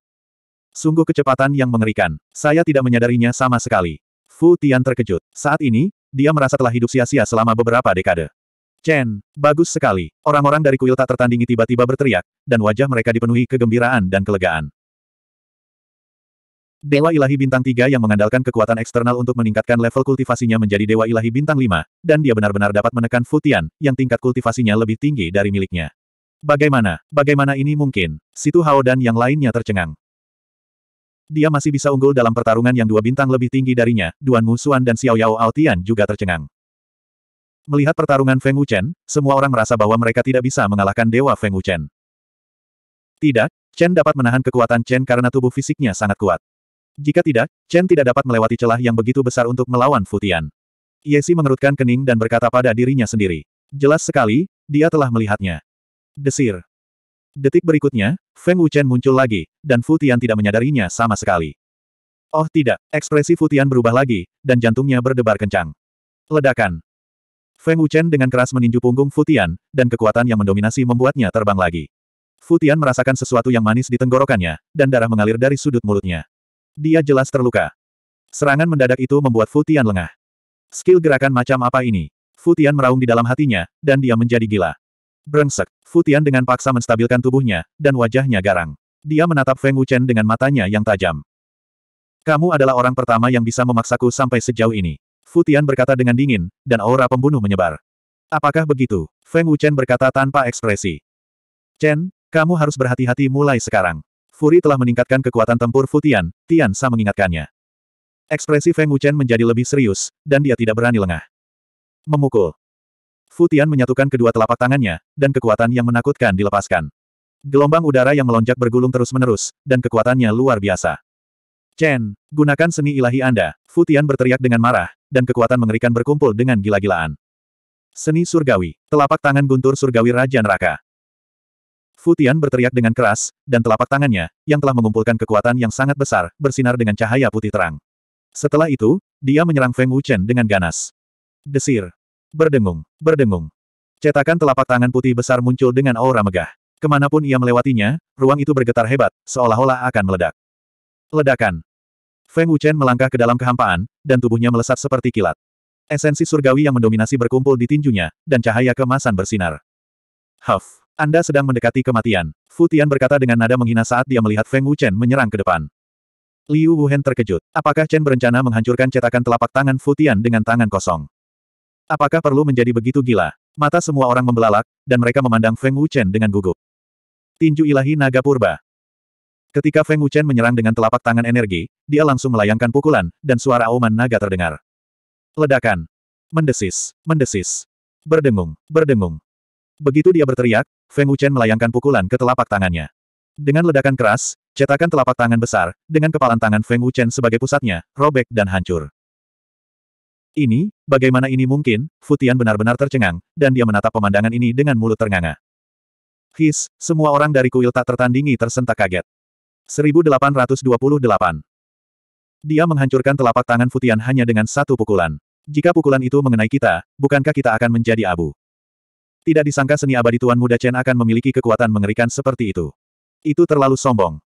Sungguh kecepatan yang mengerikan. Saya tidak menyadarinya sama sekali. Futian terkejut. Saat ini, dia merasa telah hidup sia-sia selama beberapa dekade. Chen, bagus sekali. Orang-orang dari kuil tak tertandingi tiba-tiba berteriak, dan wajah mereka dipenuhi kegembiraan dan kelegaan. Dewa Ilahi Bintang 3 yang mengandalkan kekuatan eksternal untuk meningkatkan level kultivasinya menjadi Dewa Ilahi Bintang 5, dan dia benar-benar dapat menekan Futian, yang tingkat kultivasinya lebih tinggi dari miliknya. Bagaimana, bagaimana ini mungkin? Situ Hao dan yang lainnya tercengang. Dia masih bisa unggul dalam pertarungan yang dua bintang lebih tinggi darinya, Duan Musuan dan Xiao Yao Altian juga tercengang. Melihat pertarungan Feng Wuchen, semua orang merasa bahwa mereka tidak bisa mengalahkan Dewa Feng Wuchen. Tidak, Chen dapat menahan kekuatan Chen karena tubuh fisiknya sangat kuat. Jika tidak, Chen tidak dapat melewati celah yang begitu besar untuk melawan Futian. Yesi mengerutkan kening dan berkata pada dirinya sendiri. Jelas sekali, dia telah melihatnya. Desir. Detik berikutnya, Feng Wuchen muncul lagi, dan Futian tidak menyadarinya sama sekali. Oh tidak, ekspresi Futian berubah lagi, dan jantungnya berdebar kencang. Ledakan. Feng Wuchen dengan keras meninju punggung Futian, dan kekuatan yang mendominasi membuatnya terbang lagi. Futian merasakan sesuatu yang manis di tenggorokannya, dan darah mengalir dari sudut mulutnya. Dia jelas terluka. Serangan mendadak itu membuat Futian lengah. Skill gerakan macam apa ini? Futian meraung di dalam hatinya, dan dia menjadi gila. Brengsek, Futian dengan paksa menstabilkan tubuhnya, dan wajahnya garang. Dia menatap Feng Wuchen dengan matanya yang tajam. Kamu adalah orang pertama yang bisa memaksaku sampai sejauh ini. Futian berkata dengan dingin, dan aura pembunuh menyebar. Apakah begitu? Feng Wuchen berkata tanpa ekspresi. Chen, kamu harus berhati-hati mulai sekarang. Furi telah meningkatkan kekuatan tempur Futian, Tian Sa mengingatkannya. Ekspresi Feng Wuchen menjadi lebih serius, dan dia tidak berani lengah. Memukul. Futian menyatukan kedua telapak tangannya, dan kekuatan yang menakutkan dilepaskan. Gelombang udara yang melonjak bergulung terus-menerus, dan kekuatannya luar biasa. Chen, gunakan seni ilahi Anda, Futian berteriak dengan marah, dan kekuatan mengerikan berkumpul dengan gila-gilaan. Seni surgawi, telapak tangan guntur surgawi Raja Neraka. Futian berteriak dengan keras, dan telapak tangannya, yang telah mengumpulkan kekuatan yang sangat besar, bersinar dengan cahaya putih terang. Setelah itu, dia menyerang Feng Wuchen dengan ganas. Desir. Berdengung. Berdengung. Cetakan telapak tangan putih besar muncul dengan aura megah. Kemanapun ia melewatinya, ruang itu bergetar hebat, seolah-olah akan meledak. Ledakan. Feng Wuchen melangkah ke dalam kehampaan, dan tubuhnya melesat seperti kilat. Esensi surgawi yang mendominasi berkumpul di tinjunya, dan cahaya kemasan bersinar. Huff. Anda sedang mendekati kematian. Fu Tian berkata dengan nada menghina saat dia melihat Feng Wuchen menyerang ke depan. Liu Wuhen terkejut. Apakah Chen berencana menghancurkan cetakan telapak tangan Fu Tian dengan tangan kosong? Apakah perlu menjadi begitu gila? Mata semua orang membelalak, dan mereka memandang Feng Wuchen dengan gugup. Tinju ilahi naga purba. Ketika Feng Wuchen menyerang dengan telapak tangan energi, dia langsung melayangkan pukulan, dan suara auman naga terdengar. Ledakan. Mendesis, mendesis. Berdengung, berdengung. Begitu dia berteriak, Feng Wuchen melayangkan pukulan ke telapak tangannya. Dengan ledakan keras, cetakan telapak tangan besar, dengan kepalan tangan Feng Wuchen sebagai pusatnya, robek dan hancur. Ini, bagaimana ini mungkin, Futian benar-benar tercengang, dan dia menatap pemandangan ini dengan mulut ternganga. His, semua orang dari kuil tak tertandingi tersentak kaget. 1828. Dia menghancurkan telapak tangan Futian hanya dengan satu pukulan. Jika pukulan itu mengenai kita, bukankah kita akan menjadi abu? Tidak disangka seni abadi Tuan Muda Chen akan memiliki kekuatan mengerikan seperti itu. Itu terlalu sombong.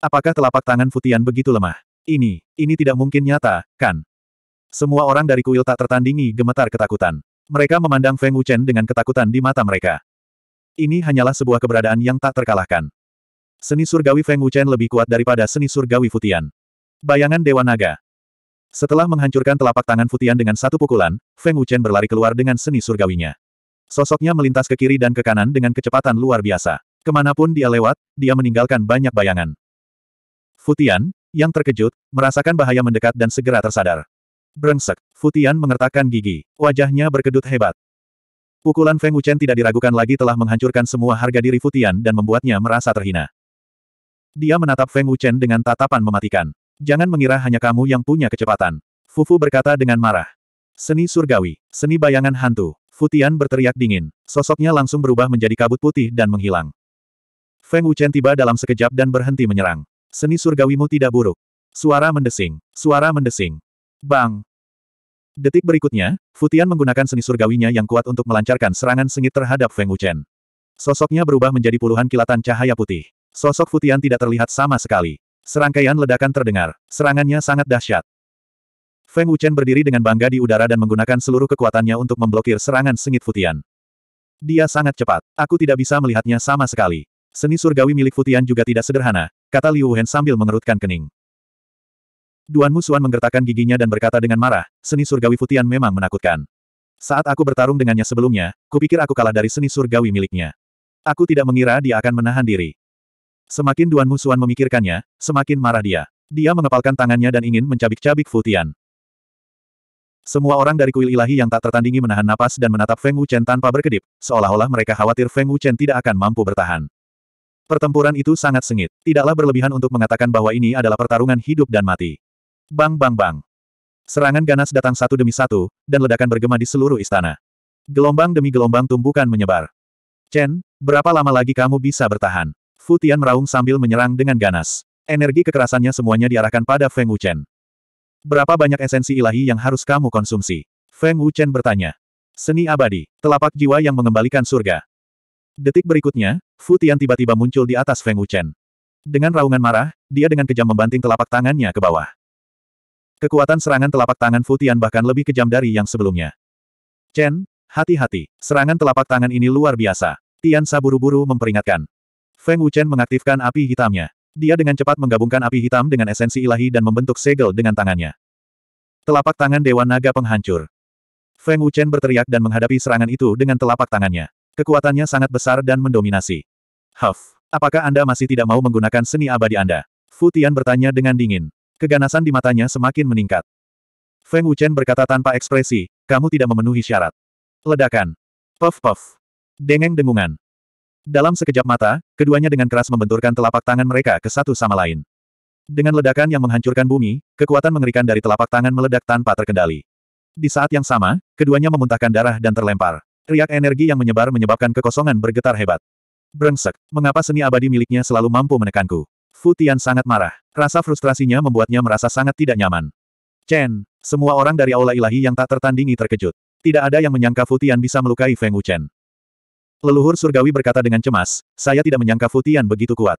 Apakah telapak tangan Futian begitu lemah? Ini, ini tidak mungkin nyata, kan? Semua orang dari kuil tak tertandingi gemetar ketakutan. Mereka memandang Feng Wuchen dengan ketakutan di mata mereka. Ini hanyalah sebuah keberadaan yang tak terkalahkan. Seni surgawi Feng Wuchen lebih kuat daripada seni surgawi Futian. Bayangan Dewa Naga. Setelah menghancurkan telapak tangan Futian dengan satu pukulan, Feng Wuchen berlari keluar dengan seni surgawinya. Sosoknya melintas ke kiri dan ke kanan dengan kecepatan luar biasa. Kemanapun dia lewat, dia meninggalkan banyak bayangan. Futian, yang terkejut, merasakan bahaya mendekat dan segera tersadar. Brengsek, Futian mengertakkan gigi. Wajahnya berkedut hebat. Pukulan Feng Wuchen tidak diragukan lagi telah menghancurkan semua harga diri Futian dan membuatnya merasa terhina. Dia menatap Feng Wuchen dengan tatapan mematikan. Jangan mengira hanya kamu yang punya kecepatan. Fufu berkata dengan marah. Seni surgawi, seni bayangan hantu. Futian berteriak dingin. Sosoknya langsung berubah menjadi kabut putih dan menghilang. Feng Wuchen tiba dalam sekejap dan berhenti menyerang. Seni surgawimu tidak buruk. Suara mendesing. Suara mendesing. Bang! Detik berikutnya, Futian menggunakan seni surgawinya yang kuat untuk melancarkan serangan sengit terhadap Feng Wuchen. Sosoknya berubah menjadi puluhan kilatan cahaya putih. Sosok Futian tidak terlihat sama sekali. Serangkaian ledakan terdengar. Serangannya sangat dahsyat. Feng Wuchen berdiri dengan bangga di udara dan menggunakan seluruh kekuatannya untuk memblokir serangan sengit Futian. Dia sangat cepat. Aku tidak bisa melihatnya sama sekali. Seni surgawi milik Futian juga tidak sederhana, kata Liu Wen sambil mengerutkan kening. Duan Musuan menggertakkan giginya dan berkata dengan marah, seni surgawi Futian memang menakutkan. Saat aku bertarung dengannya sebelumnya, kupikir aku kalah dari seni surgawi miliknya. Aku tidak mengira dia akan menahan diri. Semakin Duan Musuan memikirkannya, semakin marah dia. Dia mengepalkan tangannya dan ingin mencabik-cabik Futian. Semua orang dari kuil ilahi yang tak tertandingi menahan napas dan menatap Feng Wuchen tanpa berkedip, seolah-olah mereka khawatir Feng Wuchen tidak akan mampu bertahan. Pertempuran itu sangat sengit. Tidaklah berlebihan untuk mengatakan bahwa ini adalah pertarungan hidup dan mati. Bang bang bang. Serangan ganas datang satu demi satu, dan ledakan bergema di seluruh istana. Gelombang demi gelombang tumbukan menyebar. Chen, berapa lama lagi kamu bisa bertahan? Fu Tian meraung sambil menyerang dengan ganas. Energi kekerasannya semuanya diarahkan pada Feng Wuchen. Berapa banyak esensi ilahi yang harus kamu konsumsi? Feng Wuchen bertanya. Seni abadi, telapak jiwa yang mengembalikan surga. Detik berikutnya, Fu Tian tiba-tiba muncul di atas Feng Wuchen. Dengan raungan marah, dia dengan kejam membanting telapak tangannya ke bawah. Kekuatan serangan telapak tangan Fu Tian bahkan lebih kejam dari yang sebelumnya. Chen, hati-hati, serangan telapak tangan ini luar biasa. Tian Sa buru-buru memperingatkan. Feng Wuchen mengaktifkan api hitamnya. Dia dengan cepat menggabungkan api hitam dengan esensi ilahi dan membentuk segel dengan tangannya. Telapak tangan Dewa Naga Penghancur. Feng Wuchen berteriak dan menghadapi serangan itu dengan telapak tangannya. Kekuatannya sangat besar dan mendominasi. Huff, apakah Anda masih tidak mau menggunakan seni abadi Anda? Fu Tian bertanya dengan dingin. Keganasan di matanya semakin meningkat. Feng Wuchen berkata tanpa ekspresi, kamu tidak memenuhi syarat. Ledakan. Puff puff. Dengeng dengungan. Dalam sekejap mata, keduanya dengan keras membenturkan telapak tangan mereka ke satu sama lain. Dengan ledakan yang menghancurkan bumi, kekuatan mengerikan dari telapak tangan meledak tanpa terkendali. Di saat yang sama, keduanya memuntahkan darah dan terlempar. Riak energi yang menyebar menyebabkan kekosongan bergetar hebat. Brengsek, mengapa seni abadi miliknya selalu mampu menekanku? Fu Tian sangat marah. Rasa frustrasinya membuatnya merasa sangat tidak nyaman. Chen, semua orang dari Aula Ilahi yang tak tertandingi terkejut. Tidak ada yang menyangka Fu Tian bisa melukai Feng Wu Chen. Leluhur surgawi berkata dengan cemas, saya tidak menyangka Futian begitu kuat.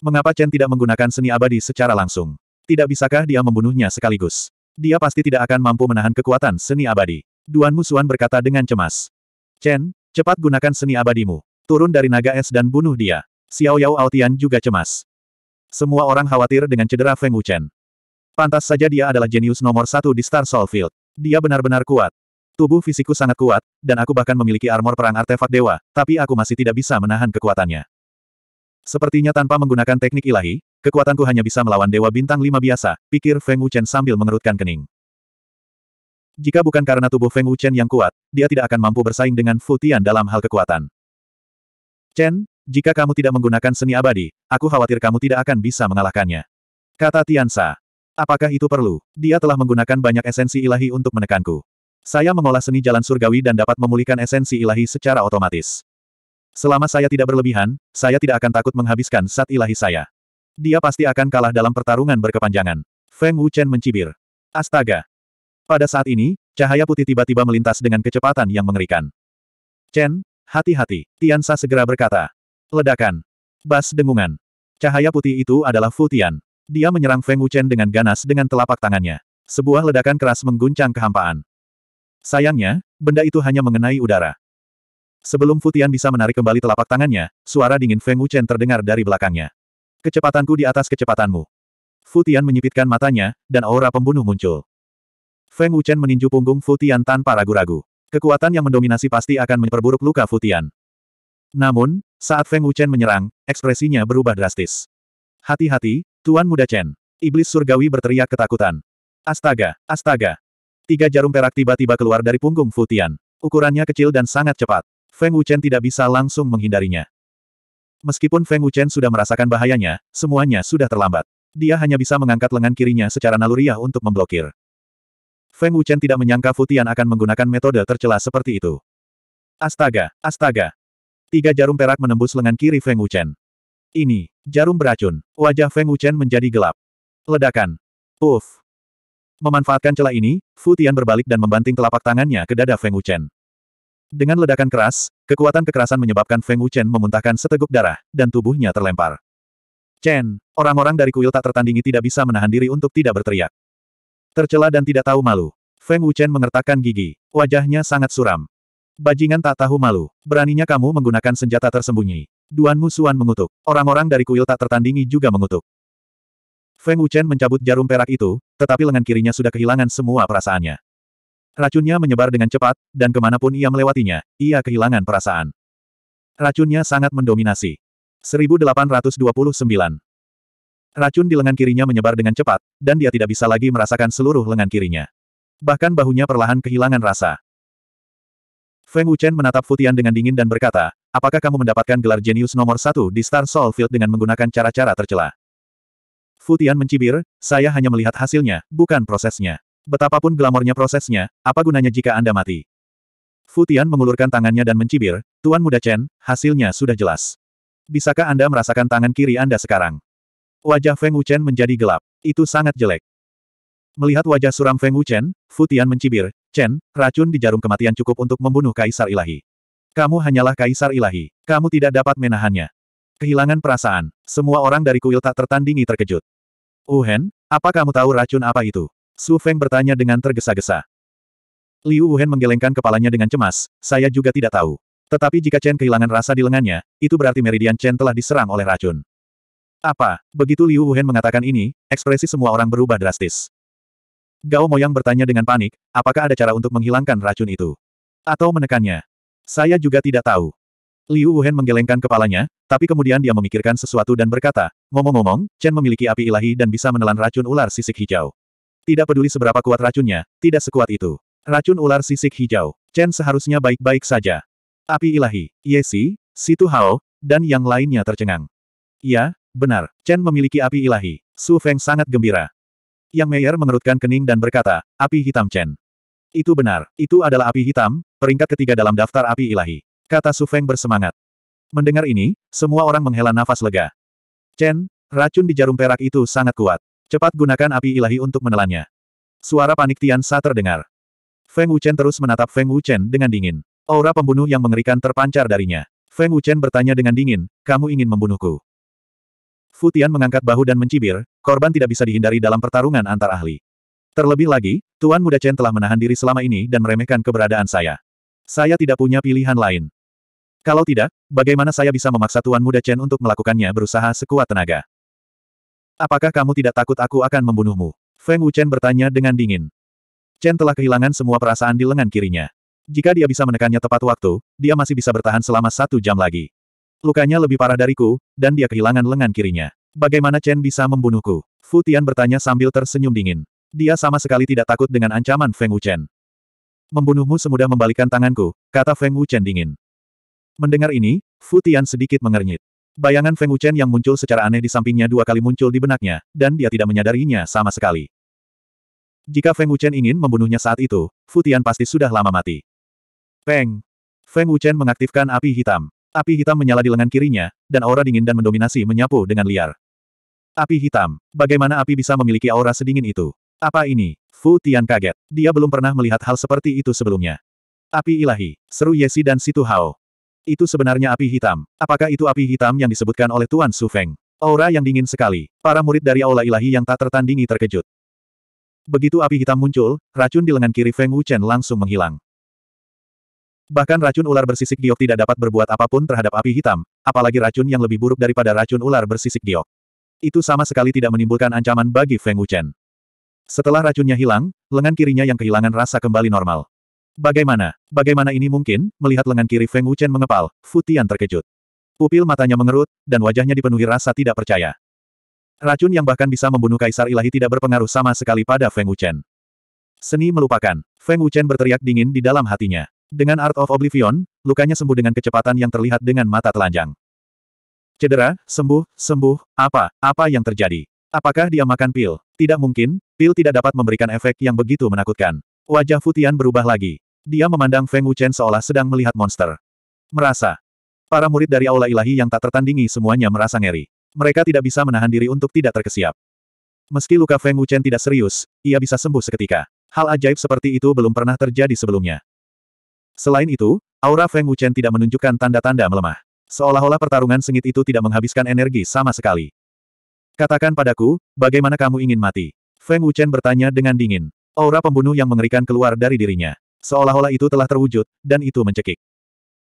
Mengapa Chen tidak menggunakan seni abadi secara langsung? Tidak bisakah dia membunuhnya sekaligus? Dia pasti tidak akan mampu menahan kekuatan seni abadi. Duan Musuan berkata dengan cemas. Chen, cepat gunakan seni abadimu. Turun dari naga es dan bunuh dia. Xiao Yao Aotian juga cemas. Semua orang khawatir dengan cedera Feng Wuchen. Pantas saja dia adalah jenius nomor satu di Star Soul Field. Dia benar-benar kuat. Tubuh fisikku sangat kuat, dan aku bahkan memiliki armor perang artefak dewa, tapi aku masih tidak bisa menahan kekuatannya. Sepertinya tanpa menggunakan teknik ilahi, kekuatanku hanya bisa melawan dewa bintang lima biasa, pikir Feng Wuchen sambil mengerutkan kening. Jika bukan karena tubuh Feng Wuchen yang kuat, dia tidak akan mampu bersaing dengan Fu Tian dalam hal kekuatan. Chen, jika kamu tidak menggunakan seni abadi, aku khawatir kamu tidak akan bisa mengalahkannya. Kata Tian Sa. Apakah itu perlu? Dia telah menggunakan banyak esensi ilahi untuk menekanku. Saya mengolah seni jalan surgawi dan dapat memulihkan esensi ilahi secara otomatis. Selama saya tidak berlebihan, saya tidak akan takut menghabiskan sat ilahi saya. Dia pasti akan kalah dalam pertarungan berkepanjangan. Feng Wuchen mencibir. Astaga! Pada saat ini, cahaya putih tiba-tiba melintas dengan kecepatan yang mengerikan. Chen, hati-hati, Tian Sa segera berkata. Ledakan. Bas dengungan. Cahaya putih itu adalah Fu Tian. Dia menyerang Feng Wuchen dengan ganas dengan telapak tangannya. Sebuah ledakan keras mengguncang kehampaan. Sayangnya, benda itu hanya mengenai udara. Sebelum Futian bisa menarik kembali telapak tangannya, suara dingin Feng Wuchen terdengar dari belakangnya. Kecepatanku di atas kecepatanmu. Futian menyipitkan matanya, dan aura pembunuh muncul. Feng Wuchen meninju punggung Futian tanpa ragu-ragu. Kekuatan yang mendominasi pasti akan memperburuk luka Futian. Namun, saat Feng Wuchen menyerang, ekspresinya berubah drastis. Hati-hati, Tuan Muda Chen. Iblis surgawi berteriak ketakutan. Astaga, astaga, Tiga jarum perak tiba-tiba keluar dari punggung Futian. Ukurannya kecil dan sangat cepat. Feng Wuchen tidak bisa langsung menghindarinya. Meskipun Feng Wuchen sudah merasakan bahayanya, semuanya sudah terlambat. Dia hanya bisa mengangkat lengan kirinya secara naluriah untuk memblokir. Feng Wuchen tidak menyangka Futian akan menggunakan metode tercela seperti itu. Astaga, astaga. Tiga jarum perak menembus lengan kiri Feng Wuchen. Ini, jarum beracun. Wajah Feng Wuchen menjadi gelap. Ledakan. Uff. Memanfaatkan celah ini, Fu Tian berbalik dan membanting telapak tangannya ke dada Feng Wuchen. Dengan ledakan keras, kekuatan kekerasan menyebabkan Feng Wuchen memuntahkan seteguk darah, dan tubuhnya terlempar. Chen, orang-orang dari kuil tak tertandingi tidak bisa menahan diri untuk tidak berteriak. Tercela dan tidak tahu malu. Feng Wuchen mengertakkan gigi. Wajahnya sangat suram. Bajingan tak tahu malu. Beraninya kamu menggunakan senjata tersembunyi. Duan Musuan mengutuk. Orang-orang dari kuil tak tertandingi juga mengutuk. Feng Wuchen mencabut jarum perak itu, tetapi lengan kirinya sudah kehilangan semua perasaannya. Racunnya menyebar dengan cepat, dan kemanapun ia melewatinya, ia kehilangan perasaan. Racunnya sangat mendominasi. 1829. Racun di lengan kirinya menyebar dengan cepat, dan dia tidak bisa lagi merasakan seluruh lengan kirinya. Bahkan bahunya perlahan kehilangan rasa. Feng Wuchen menatap Futian dengan dingin dan berkata, apakah kamu mendapatkan gelar jenius nomor satu di Star Soul Field dengan menggunakan cara-cara tercela? Futian mencibir, saya hanya melihat hasilnya, bukan prosesnya. Betapapun glamornya prosesnya, apa gunanya jika Anda mati? Futian mengulurkan tangannya dan mencibir, Tuan Muda Chen, hasilnya sudah jelas. Bisakah Anda merasakan tangan kiri Anda sekarang? Wajah Feng Wuchen menjadi gelap. Itu sangat jelek. Melihat wajah suram Feng Wuchen, Futian mencibir, Chen, racun di jarum kematian cukup untuk membunuh Kaisar Ilahi. Kamu hanyalah Kaisar Ilahi. Kamu tidak dapat menahannya. Kehilangan perasaan, semua orang dari kuil tak tertandingi terkejut. Wuhan, apa kamu tahu racun apa itu? Su Feng bertanya dengan tergesa-gesa. Liu Wuhan menggelengkan kepalanya dengan cemas, saya juga tidak tahu. Tetapi jika Chen kehilangan rasa di lengannya, itu berarti meridian Chen telah diserang oleh racun. Apa? Begitu Liu Wuhan mengatakan ini, ekspresi semua orang berubah drastis. Gao Moyang bertanya dengan panik, apakah ada cara untuk menghilangkan racun itu? Atau menekannya? Saya juga tidak tahu. Liu Wuhan menggelengkan kepalanya, tapi kemudian dia memikirkan sesuatu dan berkata, ngomong-ngomong, Chen memiliki api ilahi dan bisa menelan racun ular sisik hijau. Tidak peduli seberapa kuat racunnya, tidak sekuat itu. Racun ular sisik hijau. Chen seharusnya baik-baik saja. Api ilahi, Yesi, Situ Hao, dan yang lainnya tercengang. Ya, benar, Chen memiliki api ilahi. Su Feng sangat gembira. Yang Meyer mengerutkan kening dan berkata, api hitam Chen. Itu benar, itu adalah api hitam, peringkat ketiga dalam daftar api ilahi. Kata Su Feng bersemangat. Mendengar ini, semua orang menghela nafas lega. Chen, racun di jarum perak itu sangat kuat. Cepat gunakan api ilahi untuk menelannya. Suara panik Tian Sa terdengar. Feng Wuchen terus menatap Feng Wuchen dengan dingin. Aura pembunuh yang mengerikan terpancar darinya. Feng Wuchen bertanya dengan dingin, kamu ingin membunuhku? Fu Tian mengangkat bahu dan mencibir, korban tidak bisa dihindari dalam pertarungan antar ahli. Terlebih lagi, Tuan Muda Chen telah menahan diri selama ini dan meremehkan keberadaan saya. Saya tidak punya pilihan lain. Kalau tidak, bagaimana saya bisa memaksa Tuan Muda Chen untuk melakukannya berusaha sekuat tenaga? Apakah kamu tidak takut aku akan membunuhmu? Feng Wuchen bertanya dengan dingin. Chen telah kehilangan semua perasaan di lengan kirinya. Jika dia bisa menekannya tepat waktu, dia masih bisa bertahan selama satu jam lagi. Lukanya lebih parah dariku, dan dia kehilangan lengan kirinya. Bagaimana Chen bisa membunuhku? Fu Tian bertanya sambil tersenyum dingin. Dia sama sekali tidak takut dengan ancaman Feng Wuchen. Membunuhmu semudah membalikan tanganku, kata Feng Wuchen dingin. Mendengar ini, Fu Tian sedikit mengernyit. Bayangan Feng Wuchen yang muncul secara aneh di sampingnya dua kali muncul di benaknya, dan dia tidak menyadarinya sama sekali. Jika Feng Wuchen ingin membunuhnya saat itu, Fu Tian pasti sudah lama mati. Peng! Feng Wuchen mengaktifkan api hitam. Api hitam menyala di lengan kirinya, dan aura dingin dan mendominasi menyapu dengan liar. Api hitam. Bagaimana api bisa memiliki aura sedingin itu? Apa ini? Fu Tian kaget. Dia belum pernah melihat hal seperti itu sebelumnya. Api ilahi. Seru Yesi dan Situ Hao. Itu sebenarnya api hitam. Apakah itu api hitam yang disebutkan oleh Tuan Su Feng? Aura yang dingin sekali. Para murid dari aula ilahi yang tak tertandingi terkejut. Begitu api hitam muncul, racun di lengan kiri Feng Wuchen langsung menghilang. Bahkan racun ular bersisik giok tidak dapat berbuat apapun terhadap api hitam, apalagi racun yang lebih buruk daripada racun ular bersisik giok. Itu sama sekali tidak menimbulkan ancaman bagi Feng Wuchen. Setelah racunnya hilang, lengan kirinya yang kehilangan rasa kembali normal. Bagaimana? Bagaimana ini mungkin? Melihat lengan kiri Feng Wuchen mengepal, Futian terkejut. Pupil matanya mengerut, dan wajahnya dipenuhi rasa tidak percaya. Racun yang bahkan bisa membunuh Kaisar Ilahi tidak berpengaruh sama sekali pada Feng Wuchen. Seni melupakan. Feng Wuchen berteriak dingin di dalam hatinya. Dengan Art of Oblivion, lukanya sembuh dengan kecepatan yang terlihat dengan mata telanjang. Cedera, sembuh, sembuh, apa, apa yang terjadi? Apakah dia makan pil? Tidak mungkin, pil tidak dapat memberikan efek yang begitu menakutkan. Wajah Futian berubah lagi. Dia memandang Feng Wuchen seolah sedang melihat monster. Merasa. Para murid dari Aula Ilahi yang tak tertandingi semuanya merasa ngeri. Mereka tidak bisa menahan diri untuk tidak terkesiap. Meski luka Feng Wuchen tidak serius, ia bisa sembuh seketika. Hal ajaib seperti itu belum pernah terjadi sebelumnya. Selain itu, aura Feng Wuchen tidak menunjukkan tanda-tanda melemah. Seolah-olah pertarungan sengit itu tidak menghabiskan energi sama sekali. Katakan padaku, bagaimana kamu ingin mati? Feng Wuchen bertanya dengan dingin. Aura pembunuh yang mengerikan keluar dari dirinya. Seolah-olah itu telah terwujud, dan itu mencekik.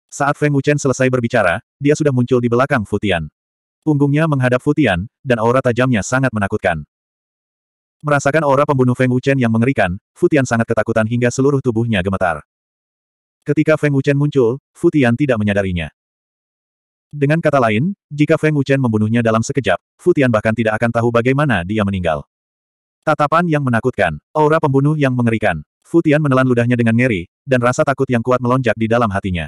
Saat Feng Wuchen selesai berbicara, dia sudah muncul di belakang Futian. Punggungnya menghadap Futian, dan aura tajamnya sangat menakutkan. Merasakan aura pembunuh Feng Wuchen yang mengerikan, Futian sangat ketakutan hingga seluruh tubuhnya gemetar. Ketika Feng Wuchen muncul, Futian tidak menyadarinya. Dengan kata lain, jika Feng Wuchen membunuhnya dalam sekejap, Futian bahkan tidak akan tahu bagaimana dia meninggal. Tatapan yang menakutkan, aura pembunuh yang mengerikan. Futian menelan ludahnya dengan ngeri, dan rasa takut yang kuat melonjak di dalam hatinya.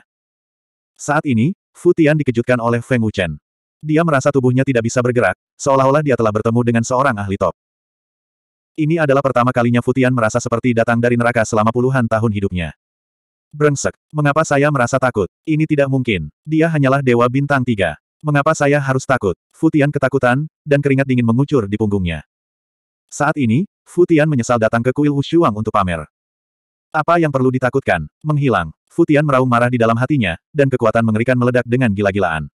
Saat ini, Futian dikejutkan oleh Feng Wuchen. Dia merasa tubuhnya tidak bisa bergerak, seolah-olah dia telah bertemu dengan seorang ahli top. Ini adalah pertama kalinya Futian merasa seperti datang dari neraka selama puluhan tahun hidupnya. Brengsek, mengapa saya merasa takut? Ini tidak mungkin. Dia hanyalah dewa bintang tiga. Mengapa saya harus takut? Futian ketakutan, dan keringat dingin mengucur di punggungnya. Saat ini, Futian menyesal datang ke kuil Wushuang untuk pamer. Apa yang perlu ditakutkan? Menghilang. Futian meraung marah di dalam hatinya, dan kekuatan mengerikan meledak dengan gila-gilaan.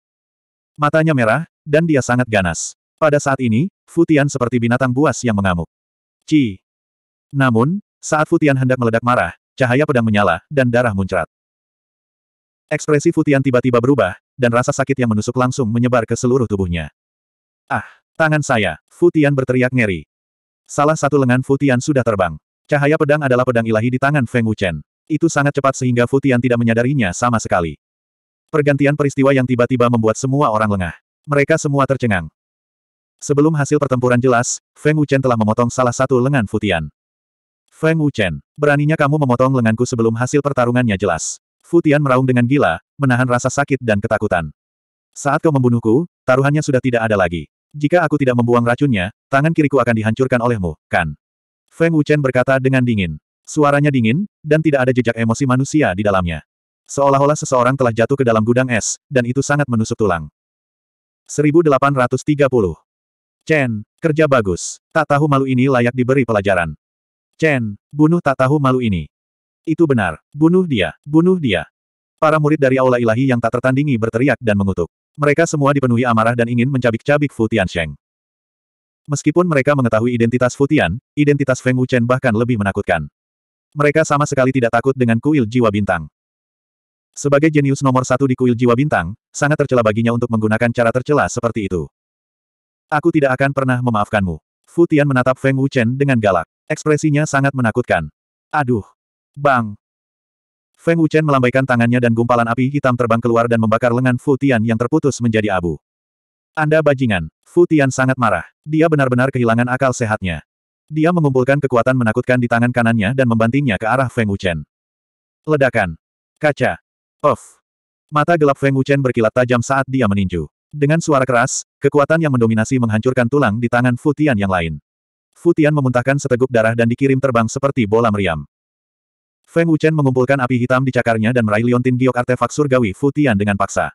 Matanya merah, dan dia sangat ganas. Pada saat ini, Futian seperti binatang buas yang mengamuk. Ci. Namun, saat Futian hendak meledak marah, cahaya pedang menyala, dan darah muncrat. Ekspresi Futian tiba-tiba berubah, dan rasa sakit yang menusuk langsung menyebar ke seluruh tubuhnya. Ah, tangan saya, Futian berteriak ngeri. Salah satu lengan Futian sudah terbang. Cahaya pedang adalah pedang ilahi di tangan Feng Wuchen. Itu sangat cepat sehingga Futian tidak menyadarinya sama sekali. Pergantian peristiwa yang tiba-tiba membuat semua orang lengah. Mereka semua tercengang. Sebelum hasil pertempuran jelas, Feng Wuchen telah memotong salah satu lengan Futian. Feng Wuchen, beraninya kamu memotong lenganku sebelum hasil pertarungannya jelas. Futian meraung dengan gila, menahan rasa sakit dan ketakutan. Saat kau membunuhku, taruhannya sudah tidak ada lagi. Jika aku tidak membuang racunnya, tangan kiriku akan dihancurkan olehmu, kan? Feng Wuchen berkata dengan dingin. Suaranya dingin, dan tidak ada jejak emosi manusia di dalamnya. Seolah-olah seseorang telah jatuh ke dalam gudang es, dan itu sangat menusuk tulang. 1830. Chen, kerja bagus. Tak tahu malu ini layak diberi pelajaran. Chen, bunuh tak tahu malu ini. Itu benar. Bunuh dia, bunuh dia. Para murid dari aula ilahi yang tak tertandingi berteriak dan mengutuk. Mereka semua dipenuhi amarah dan ingin mencabik-cabik Fu Tiansheng. Meskipun mereka mengetahui identitas Fu Tian, identitas Feng Wuchen bahkan lebih menakutkan. Mereka sama sekali tidak takut dengan kuil jiwa bintang. Sebagai jenius nomor satu di kuil jiwa bintang, sangat tercela baginya untuk menggunakan cara tercela seperti itu. Aku tidak akan pernah memaafkanmu. Fu Tian menatap Feng Wuchen dengan galak. Ekspresinya sangat menakutkan. Aduh. Bang. Feng Wuchen melambaikan tangannya dan gumpalan api hitam terbang keluar dan membakar lengan Fu Tian yang terputus menjadi abu. Anda bajingan, Fu Tian sangat marah. Dia benar-benar kehilangan akal sehatnya. Dia mengumpulkan kekuatan menakutkan di tangan kanannya dan membantingnya ke arah Feng Wuchen. Ledakan. Kaca. Off. Mata gelap Feng Wuchen berkilat tajam saat dia meninju. Dengan suara keras, kekuatan yang mendominasi menghancurkan tulang di tangan Fu Tian yang lain. Fu Tian memuntahkan seteguk darah dan dikirim terbang seperti bola meriam. Feng Wuchen mengumpulkan api hitam di cakarnya dan meraih liontin giok artefak surgawi Futian dengan paksa.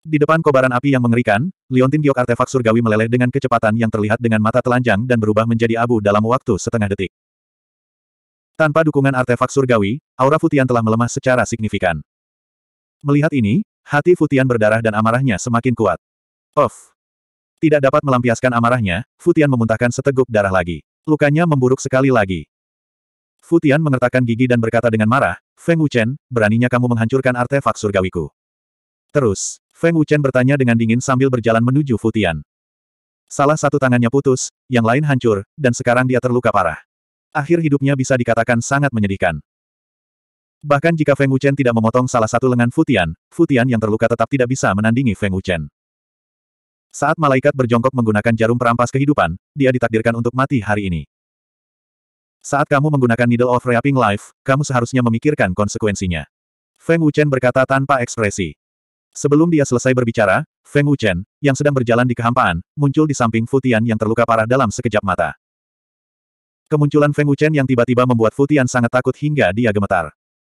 Di depan kobaran api yang mengerikan, liontin giok artefak surgawi meleleh dengan kecepatan yang terlihat dengan mata telanjang dan berubah menjadi abu dalam waktu setengah detik. Tanpa dukungan artefak surgawi, aura Futian telah melemah secara signifikan. Melihat ini, hati Futian berdarah dan amarahnya semakin kuat. Of! Tidak dapat melampiaskan amarahnya, Futian memuntahkan seteguk darah lagi. Lukanya memburuk sekali lagi. Fu Tian mengertakkan gigi dan berkata dengan marah, Feng Wuchen, beraninya kamu menghancurkan artefak surgawiku. Terus, Feng Wuchen bertanya dengan dingin sambil berjalan menuju Fu Tian. Salah satu tangannya putus, yang lain hancur, dan sekarang dia terluka parah. Akhir hidupnya bisa dikatakan sangat menyedihkan. Bahkan jika Feng Wuchen tidak memotong salah satu lengan Futian, Futian yang terluka tetap tidak bisa menandingi Feng Wuchen. Saat malaikat berjongkok menggunakan jarum perampas kehidupan, dia ditakdirkan untuk mati hari ini. Saat kamu menggunakan Needle of Reaping Life, kamu seharusnya memikirkan konsekuensinya. Feng Wuchen berkata tanpa ekspresi. Sebelum dia selesai berbicara, Feng Wuchen, yang sedang berjalan di kehampaan, muncul di samping Futian yang terluka parah dalam sekejap mata. Kemunculan Feng Wuchen yang tiba-tiba membuat Futian sangat takut hingga dia gemetar.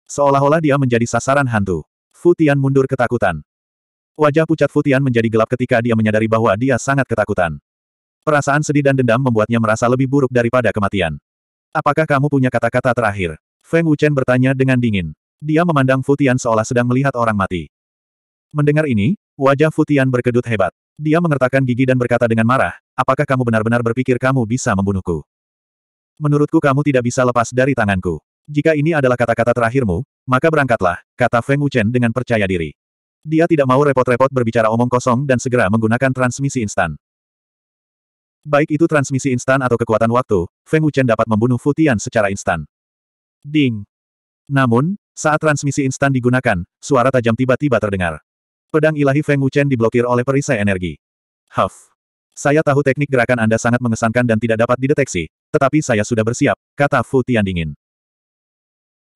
Seolah-olah dia menjadi sasaran hantu. Futian mundur ketakutan. Wajah pucat Futian menjadi gelap ketika dia menyadari bahwa dia sangat ketakutan. Perasaan sedih dan dendam membuatnya merasa lebih buruk daripada kematian. Apakah kamu punya kata-kata terakhir? Feng Wuchen bertanya dengan dingin. Dia memandang Futian seolah sedang melihat orang mati. Mendengar ini, wajah Futian berkedut hebat. Dia mengertakkan gigi dan berkata dengan marah, apakah kamu benar-benar berpikir kamu bisa membunuhku? Menurutku kamu tidak bisa lepas dari tanganku. Jika ini adalah kata-kata terakhirmu, maka berangkatlah, kata Feng Wuchen dengan percaya diri. Dia tidak mau repot-repot berbicara omong kosong dan segera menggunakan transmisi instan. Baik itu transmisi instan atau kekuatan waktu, Feng Wuchen dapat membunuh Futian secara instan. Ding! Namun, saat transmisi instan digunakan, suara tajam tiba-tiba terdengar. Pedang ilahi Feng Wuchen diblokir oleh perisai energi. Huff! Saya tahu teknik gerakan Anda sangat mengesankan dan tidak dapat dideteksi, tetapi saya sudah bersiap, kata Fu Tian dingin.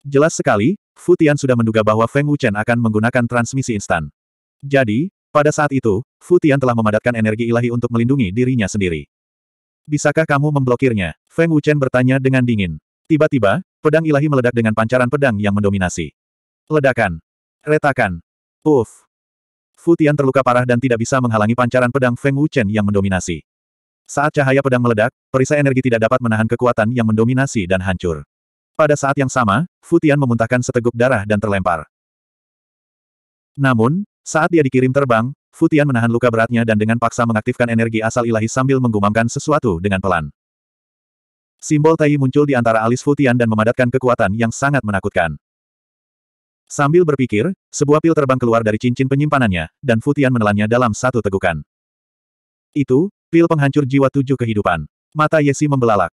Jelas sekali, Fu Tian sudah menduga bahwa Feng Wuchen akan menggunakan transmisi instan. Jadi, pada saat itu, Fu Tian telah memadatkan energi ilahi untuk melindungi dirinya sendiri. Bisakah kamu memblokirnya? Feng Wuchen bertanya dengan dingin. Tiba-tiba, pedang ilahi meledak dengan pancaran pedang yang mendominasi. Ledakan. Retakan. Uff. Fu Tian terluka parah dan tidak bisa menghalangi pancaran pedang Feng Wuchen yang mendominasi. Saat cahaya pedang meledak, perisai energi tidak dapat menahan kekuatan yang mendominasi dan hancur. Pada saat yang sama, Fu Tian memuntahkan seteguk darah dan terlempar. Namun, saat dia dikirim terbang, Futian menahan luka beratnya dan dengan paksa mengaktifkan energi asal ilahi sambil menggumamkan sesuatu dengan pelan. Simbol tai muncul di antara alis Futian dan memadatkan kekuatan yang sangat menakutkan. Sambil berpikir, sebuah pil terbang keluar dari cincin penyimpanannya, dan Futian menelannya dalam satu tegukan. Itu, pil penghancur jiwa tujuh kehidupan. Mata Yesi membelalak.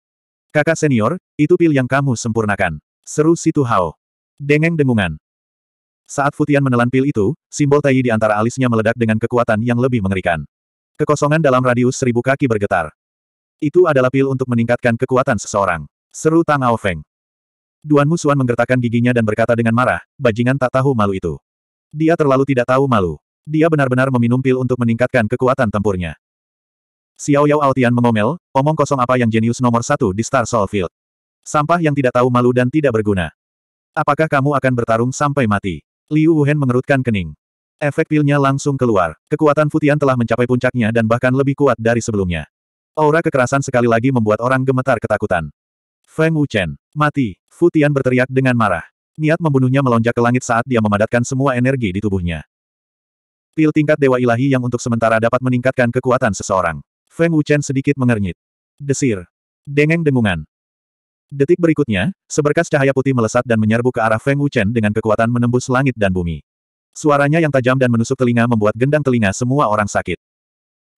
Kakak senior, itu pil yang kamu sempurnakan. Seru Situ Hao. Dengeng dengungan. Saat Futian menelan pil itu, simbol tai di antara alisnya meledak dengan kekuatan yang lebih mengerikan. Kekosongan dalam radius seribu kaki bergetar. Itu adalah pil untuk meningkatkan kekuatan seseorang. Seru Tang Ao Feng. Duan Musuan menggertakkan giginya dan berkata dengan marah, bajingan tak tahu malu itu. Dia terlalu tidak tahu malu. Dia benar-benar meminum pil untuk meningkatkan kekuatan tempurnya. Xiao Yao Altian mengomel, omong kosong apa yang jenius nomor satu di Star Soul Field. Sampah yang tidak tahu malu dan tidak berguna. Apakah kamu akan bertarung sampai mati? Liu Wuhan mengerutkan kening. Efek pilnya langsung keluar. Kekuatan Futian telah mencapai puncaknya dan bahkan lebih kuat dari sebelumnya. Aura kekerasan sekali lagi membuat orang gemetar ketakutan. Feng Wuchen, mati! Futian berteriak dengan marah. Niat membunuhnya melonjak ke langit saat dia memadatkan semua energi di tubuhnya. Pil tingkat Dewa Ilahi yang untuk sementara dapat meningkatkan kekuatan seseorang. Feng Wuchen sedikit mengernyit. Desir. Dengeng dengungan. Detik berikutnya, seberkas cahaya putih melesat dan menyerbu ke arah Feng Wuchen dengan kekuatan menembus langit dan bumi. Suaranya yang tajam dan menusuk telinga membuat gendang telinga semua orang sakit.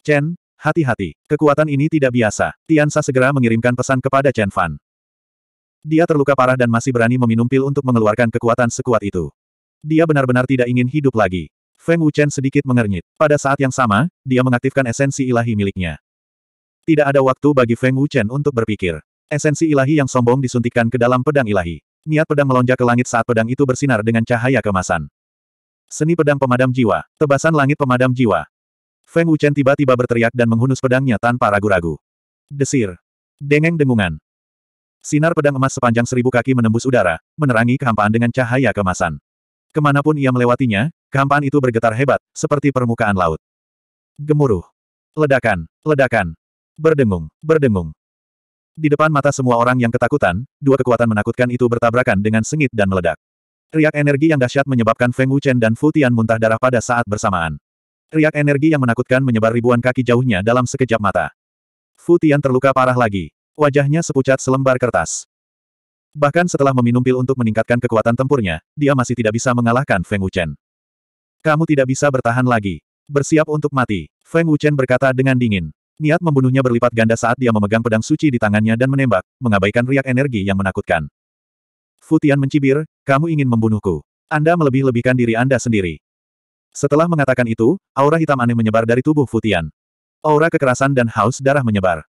Chen, hati-hati, kekuatan ini tidak biasa. Tian Tiansa segera mengirimkan pesan kepada Chen Fan. Dia terluka parah dan masih berani meminum pil untuk mengeluarkan kekuatan sekuat itu. Dia benar-benar tidak ingin hidup lagi. Feng Wuchen sedikit mengernyit. Pada saat yang sama, dia mengaktifkan esensi ilahi miliknya. Tidak ada waktu bagi Feng Wuchen untuk berpikir. Esensi ilahi yang sombong disuntikkan ke dalam pedang ilahi. Niat pedang melonjak ke langit saat pedang itu bersinar dengan cahaya kemasan. Seni pedang pemadam jiwa, tebasan langit pemadam jiwa. Feng Wuchen tiba-tiba berteriak dan menghunus pedangnya tanpa ragu-ragu. Desir. Dengeng dengungan. Sinar pedang emas sepanjang seribu kaki menembus udara, menerangi kehampaan dengan cahaya kemasan. Kemanapun ia melewatinya, kehampaan itu bergetar hebat, seperti permukaan laut. Gemuruh. Ledakan, ledakan. Berdengung, berdengung. Di depan mata semua orang yang ketakutan, dua kekuatan menakutkan itu bertabrakan dengan sengit dan meledak. Riak energi yang dahsyat menyebabkan Feng Wuchen dan Fu Tian muntah darah pada saat bersamaan. Riak energi yang menakutkan menyebar ribuan kaki jauhnya dalam sekejap mata. Fu Tian terluka parah lagi. Wajahnya sepucat selembar kertas. Bahkan setelah meminum pil untuk meningkatkan kekuatan tempurnya, dia masih tidak bisa mengalahkan Feng Wuchen. Kamu tidak bisa bertahan lagi. Bersiap untuk mati, Feng Wuchen berkata dengan dingin. Niat membunuhnya berlipat ganda saat dia memegang pedang suci di tangannya dan menembak, mengabaikan riak energi yang menakutkan. Futian mencibir, kamu ingin membunuhku. Anda melebih-lebihkan diri Anda sendiri. Setelah mengatakan itu, aura hitam aneh menyebar dari tubuh Futian. Aura kekerasan dan haus darah menyebar.